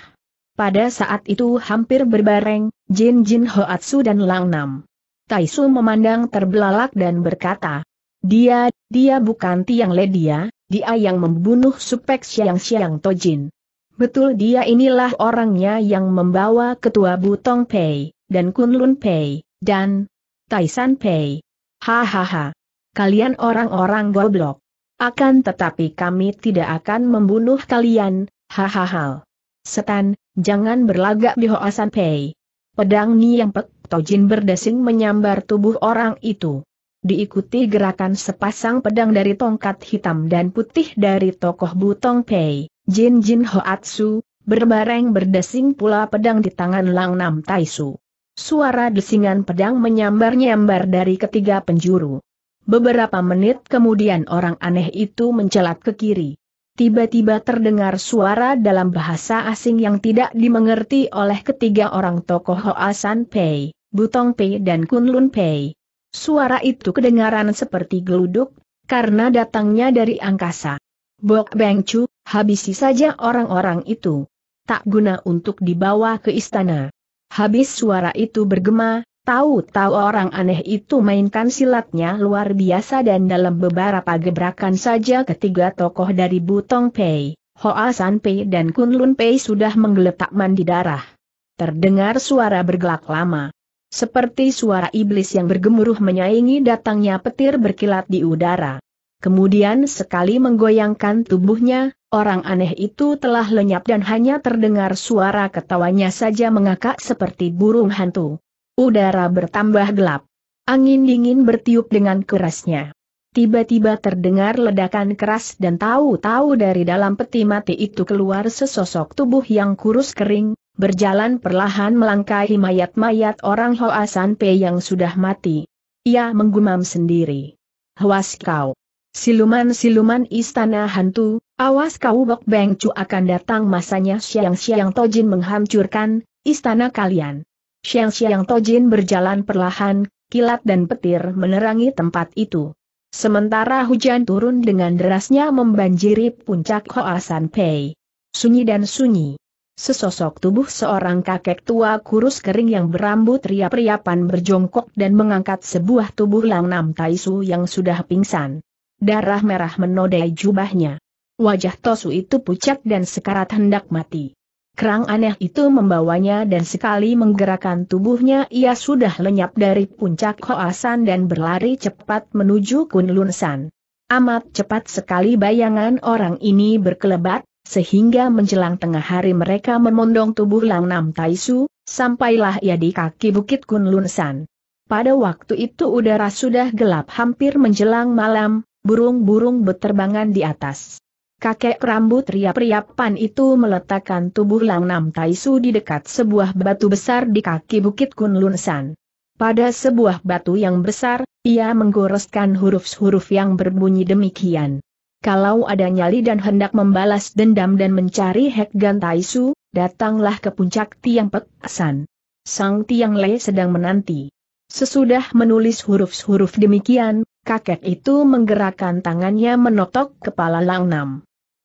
Pada saat itu hampir berbareng, Jin Jin Hoatsu dan Lang Nam. Taisu memandang terbelalak dan berkata, dia, dia bukan Tiang Ledia, dia yang membunuh Supek Siang Siang Tojin. Betul dia inilah orangnya yang membawa ketua Butong Pei, dan Kunlun Pei, dan Taisan Pei. Hahaha. Kalian orang-orang goblok. Akan tetapi kami tidak akan membunuh kalian, hahaha. Setan, jangan berlagak di Hoasan Pei. Pedang Niang Pek Tojin berdesing menyambar tubuh orang itu diikuti gerakan sepasang pedang dari tongkat hitam dan putih dari tokoh Butong Pei, Jin Jin Hoatsu, berbareng berdesing pula pedang di tangan Lang Nam Taisu. Suara desingan pedang menyambar-nyambar dari ketiga penjuru. Beberapa menit kemudian orang aneh itu mencelat ke kiri. Tiba-tiba terdengar suara dalam bahasa asing yang tidak dimengerti oleh ketiga orang tokoh Hoasan Pei, Butong Pei dan Kunlun Pei. Suara itu kedengaran seperti geluduk, karena datangnya dari angkasa. Bok Beng Chu, habisi saja orang-orang itu. Tak guna untuk dibawa ke istana. Habis suara itu bergema, tahu-tahu orang aneh itu mainkan silatnya luar biasa dan dalam beberapa gebrakan saja ketiga tokoh dari Butong Pei, Hoa San Pei dan Kun Lun Pei sudah menggeletak mandi darah. Terdengar suara bergelak lama. Seperti suara iblis yang bergemuruh menyaingi datangnya petir berkilat di udara. Kemudian sekali menggoyangkan tubuhnya, orang aneh itu telah lenyap dan hanya terdengar suara ketawanya saja mengakak seperti burung hantu. Udara bertambah gelap. Angin dingin bertiup dengan kerasnya. Tiba-tiba terdengar ledakan keras dan tahu-tahu dari dalam peti mati itu keluar sesosok tubuh yang kurus kering, berjalan perlahan melangkahi mayat-mayat orang Hoa Pe yang sudah mati. Ia menggumam sendiri. Hawas kau. Siluman-siluman istana hantu, awas kau Bok Beng Cu akan datang masanya siang-siang Tojin menghancurkan istana kalian. Siang-siang Tojin berjalan perlahan, kilat dan petir menerangi tempat itu. Sementara hujan turun dengan derasnya membanjiri puncak Hoa Pei. Sunyi dan sunyi. Sesosok tubuh seorang kakek tua kurus kering yang berambut riap-riapan berjongkok dan mengangkat sebuah tubuh Langnam Taisu yang sudah pingsan. Darah merah menodai jubahnya. Wajah Tosu itu pucat dan sekarat hendak mati. Kerang aneh itu membawanya dan sekali menggerakkan tubuhnya ia sudah lenyap dari puncak Hoasan dan berlari cepat menuju Kunlunsan. Amat cepat sekali bayangan orang ini berkelebat, sehingga menjelang tengah hari mereka memondong tubuh Lang Nam Taisu, sampailah ia di kaki Bukit Kunlun San. Pada waktu itu udara sudah gelap hampir menjelang malam, burung-burung berterbangan di atas. Kakek rambut riap-riapan itu meletakkan tubuh Lang Nam Taisu di dekat sebuah batu besar di kaki Bukit Kunlun San. Pada sebuah batu yang besar, ia menggoreskan huruf-huruf yang berbunyi demikian kalau ada nyali dan hendak membalas dendam dan mencari Hek Gan Taisu, datanglah ke puncak Tiang Pek San. Sang Tiang Le sedang menanti. Sesudah menulis huruf-huruf demikian, kakek itu menggerakkan tangannya menotok kepala Lang Nam.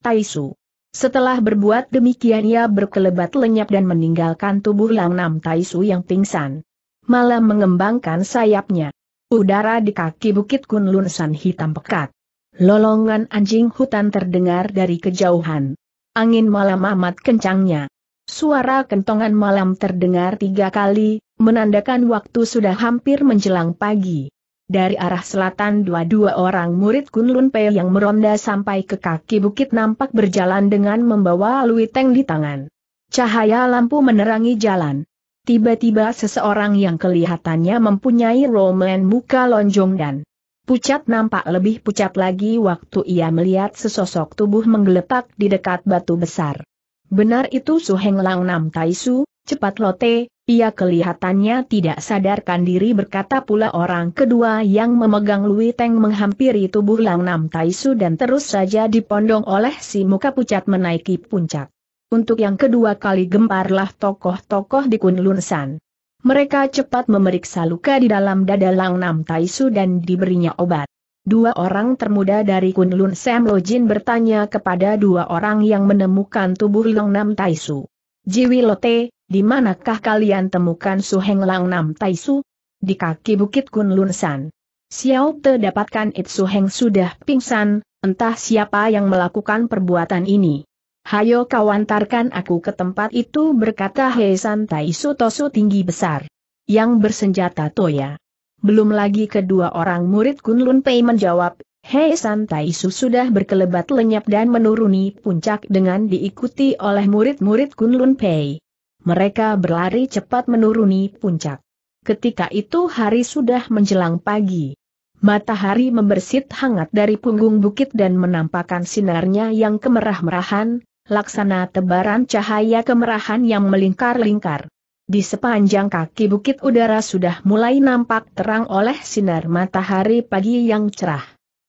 Taisu. Setelah berbuat demikian ia berkelebat lenyap dan meninggalkan tubuh Lang Nam Taisu yang pingsan. Malah mengembangkan sayapnya. Udara di kaki bukit Kunlun San hitam pekat. Lolongan anjing hutan terdengar dari kejauhan. Angin malam amat kencangnya. Suara kentongan malam terdengar tiga kali, menandakan waktu sudah hampir menjelang pagi. Dari arah selatan dua-dua orang murid Kunlun Pei yang meronda sampai ke kaki bukit nampak berjalan dengan membawa luiteng di tangan. Cahaya lampu menerangi jalan. Tiba-tiba seseorang yang kelihatannya mempunyai roman muka lonjong dan Pucat nampak lebih pucat lagi waktu ia melihat sesosok tubuh menggeletak di dekat batu besar. Benar itu Su Heng Lang Nam Tai Su. cepat lote, ia kelihatannya tidak sadarkan diri berkata pula orang kedua yang memegang Lui Teng menghampiri tubuh Lang Nam Tai Su dan terus saja dipondong oleh si muka pucat menaiki puncak. Untuk yang kedua kali gemparlah tokoh-tokoh di San. Mereka cepat memeriksa luka di dalam dada Lang Nam Taisu dan diberinya obat. Dua orang termuda dari Kunlun Sam Lo Jin bertanya kepada dua orang yang menemukan tubuh Lang Nam Taisu. Jiwi Lote, di manakah kalian temukan Suheng Lang Nam Taisu? Di kaki bukit Kunlun San. Xiao Te dapatkan It Heng sudah pingsan, entah siapa yang melakukan perbuatan ini. Hayo kau antarkan aku ke tempat itu berkata Hei Santai Sutoso tinggi besar. Yang bersenjata Toya. Belum lagi kedua orang murid Kunlun Pei menjawab, Hei Santai Su sudah berkelebat lenyap dan menuruni puncak dengan diikuti oleh murid-murid Kunlun Pei. Mereka berlari cepat menuruni puncak. Ketika itu hari sudah menjelang pagi. Matahari membersit hangat dari punggung bukit dan menampakkan sinarnya yang kemerah-merahan, laksana tebaran cahaya kemerahan yang melingkar-lingkar. Di sepanjang kaki bukit udara sudah mulai nampak terang oleh sinar matahari pagi yang cerah.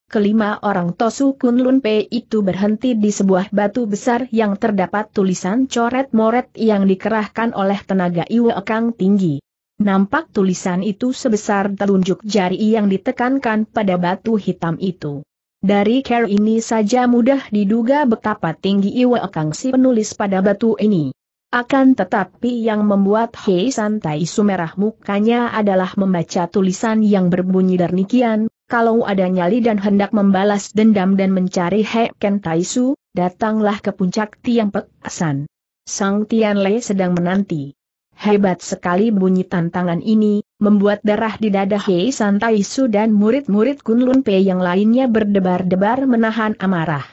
Kelima orang Tosu Kunlun Pei itu berhenti di sebuah batu besar yang terdapat tulisan coret-moret yang dikerahkan oleh tenaga Iwe Kang tinggi. Nampak tulisan itu sebesar telunjuk jari yang ditekankan pada batu hitam itu. Dari care ini saja mudah diduga betapa tinggi iwa si penulis pada batu ini. Akan tetapi yang membuat Hei Santai sumerah mukanya adalah membaca tulisan yang berbunyi demikian, kalau ada nyali dan hendak membalas dendam dan mencari Hei Ken Taisu, datanglah ke puncak Tiang San. Sang Tian Le sedang menanti. Hebat sekali bunyi tantangan ini, membuat darah di dada Hei Santai Su dan murid-murid Kunlun Pei yang lainnya berdebar-debar menahan amarah.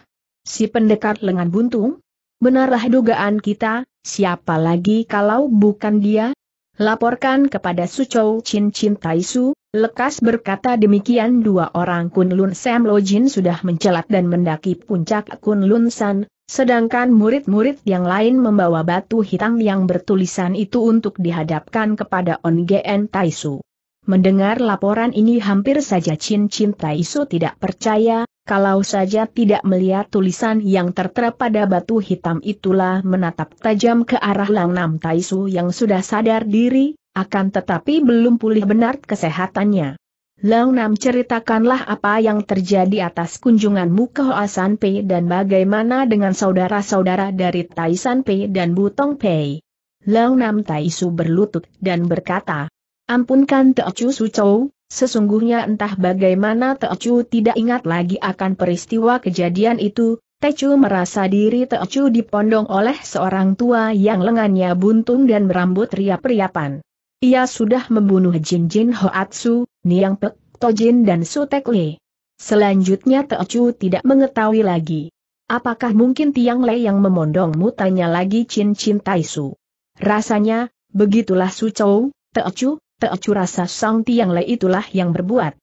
Si pendekar lengan buntung? Benarlah dugaan kita, siapa lagi kalau bukan dia, Laporkan kepada Suchou Chin Chin Taisu, lekas berkata demikian dua orang Kunlun Sam Lojin sudah mencelat dan mendaki puncak Kunlun San, sedangkan murid-murid yang lain membawa batu hitam yang bertulisan itu untuk dihadapkan kepada On Gen Taisu. Mendengar laporan ini hampir saja Chin Chin Taiso tidak percaya, kalau saja tidak melihat tulisan yang tertera pada batu hitam itulah menatap tajam ke arah Langnam Nam Taisu yang sudah sadar diri, akan tetapi belum pulih benar kesehatannya. Langnam ceritakanlah apa yang terjadi atas kunjunganmu ke Hoasan Pei dan bagaimana dengan saudara-saudara dari Taisan Pei dan Butong Pei. Langnam Nam Taisu berlutut dan berkata, Ampunkan Teocu Sucou, sesungguhnya entah bagaimana Teocu tidak ingat lagi akan peristiwa kejadian itu, Tecu merasa diri Teocu dipondong oleh seorang tua yang lengannya buntung dan berambut riap-riapan. Ia sudah membunuh Jin Jin Hoatsu, Niang Pek, Tojin dan Sutek Le. Selanjutnya Teocu tidak mengetahui lagi. Apakah mungkin Tiang Le yang memondongmu tanya lagi Chin Chin Taisu. Rasanya, begitulah Su Chou, Teocu, Teocu rasa Sang Tiang Le itulah yang berbuat.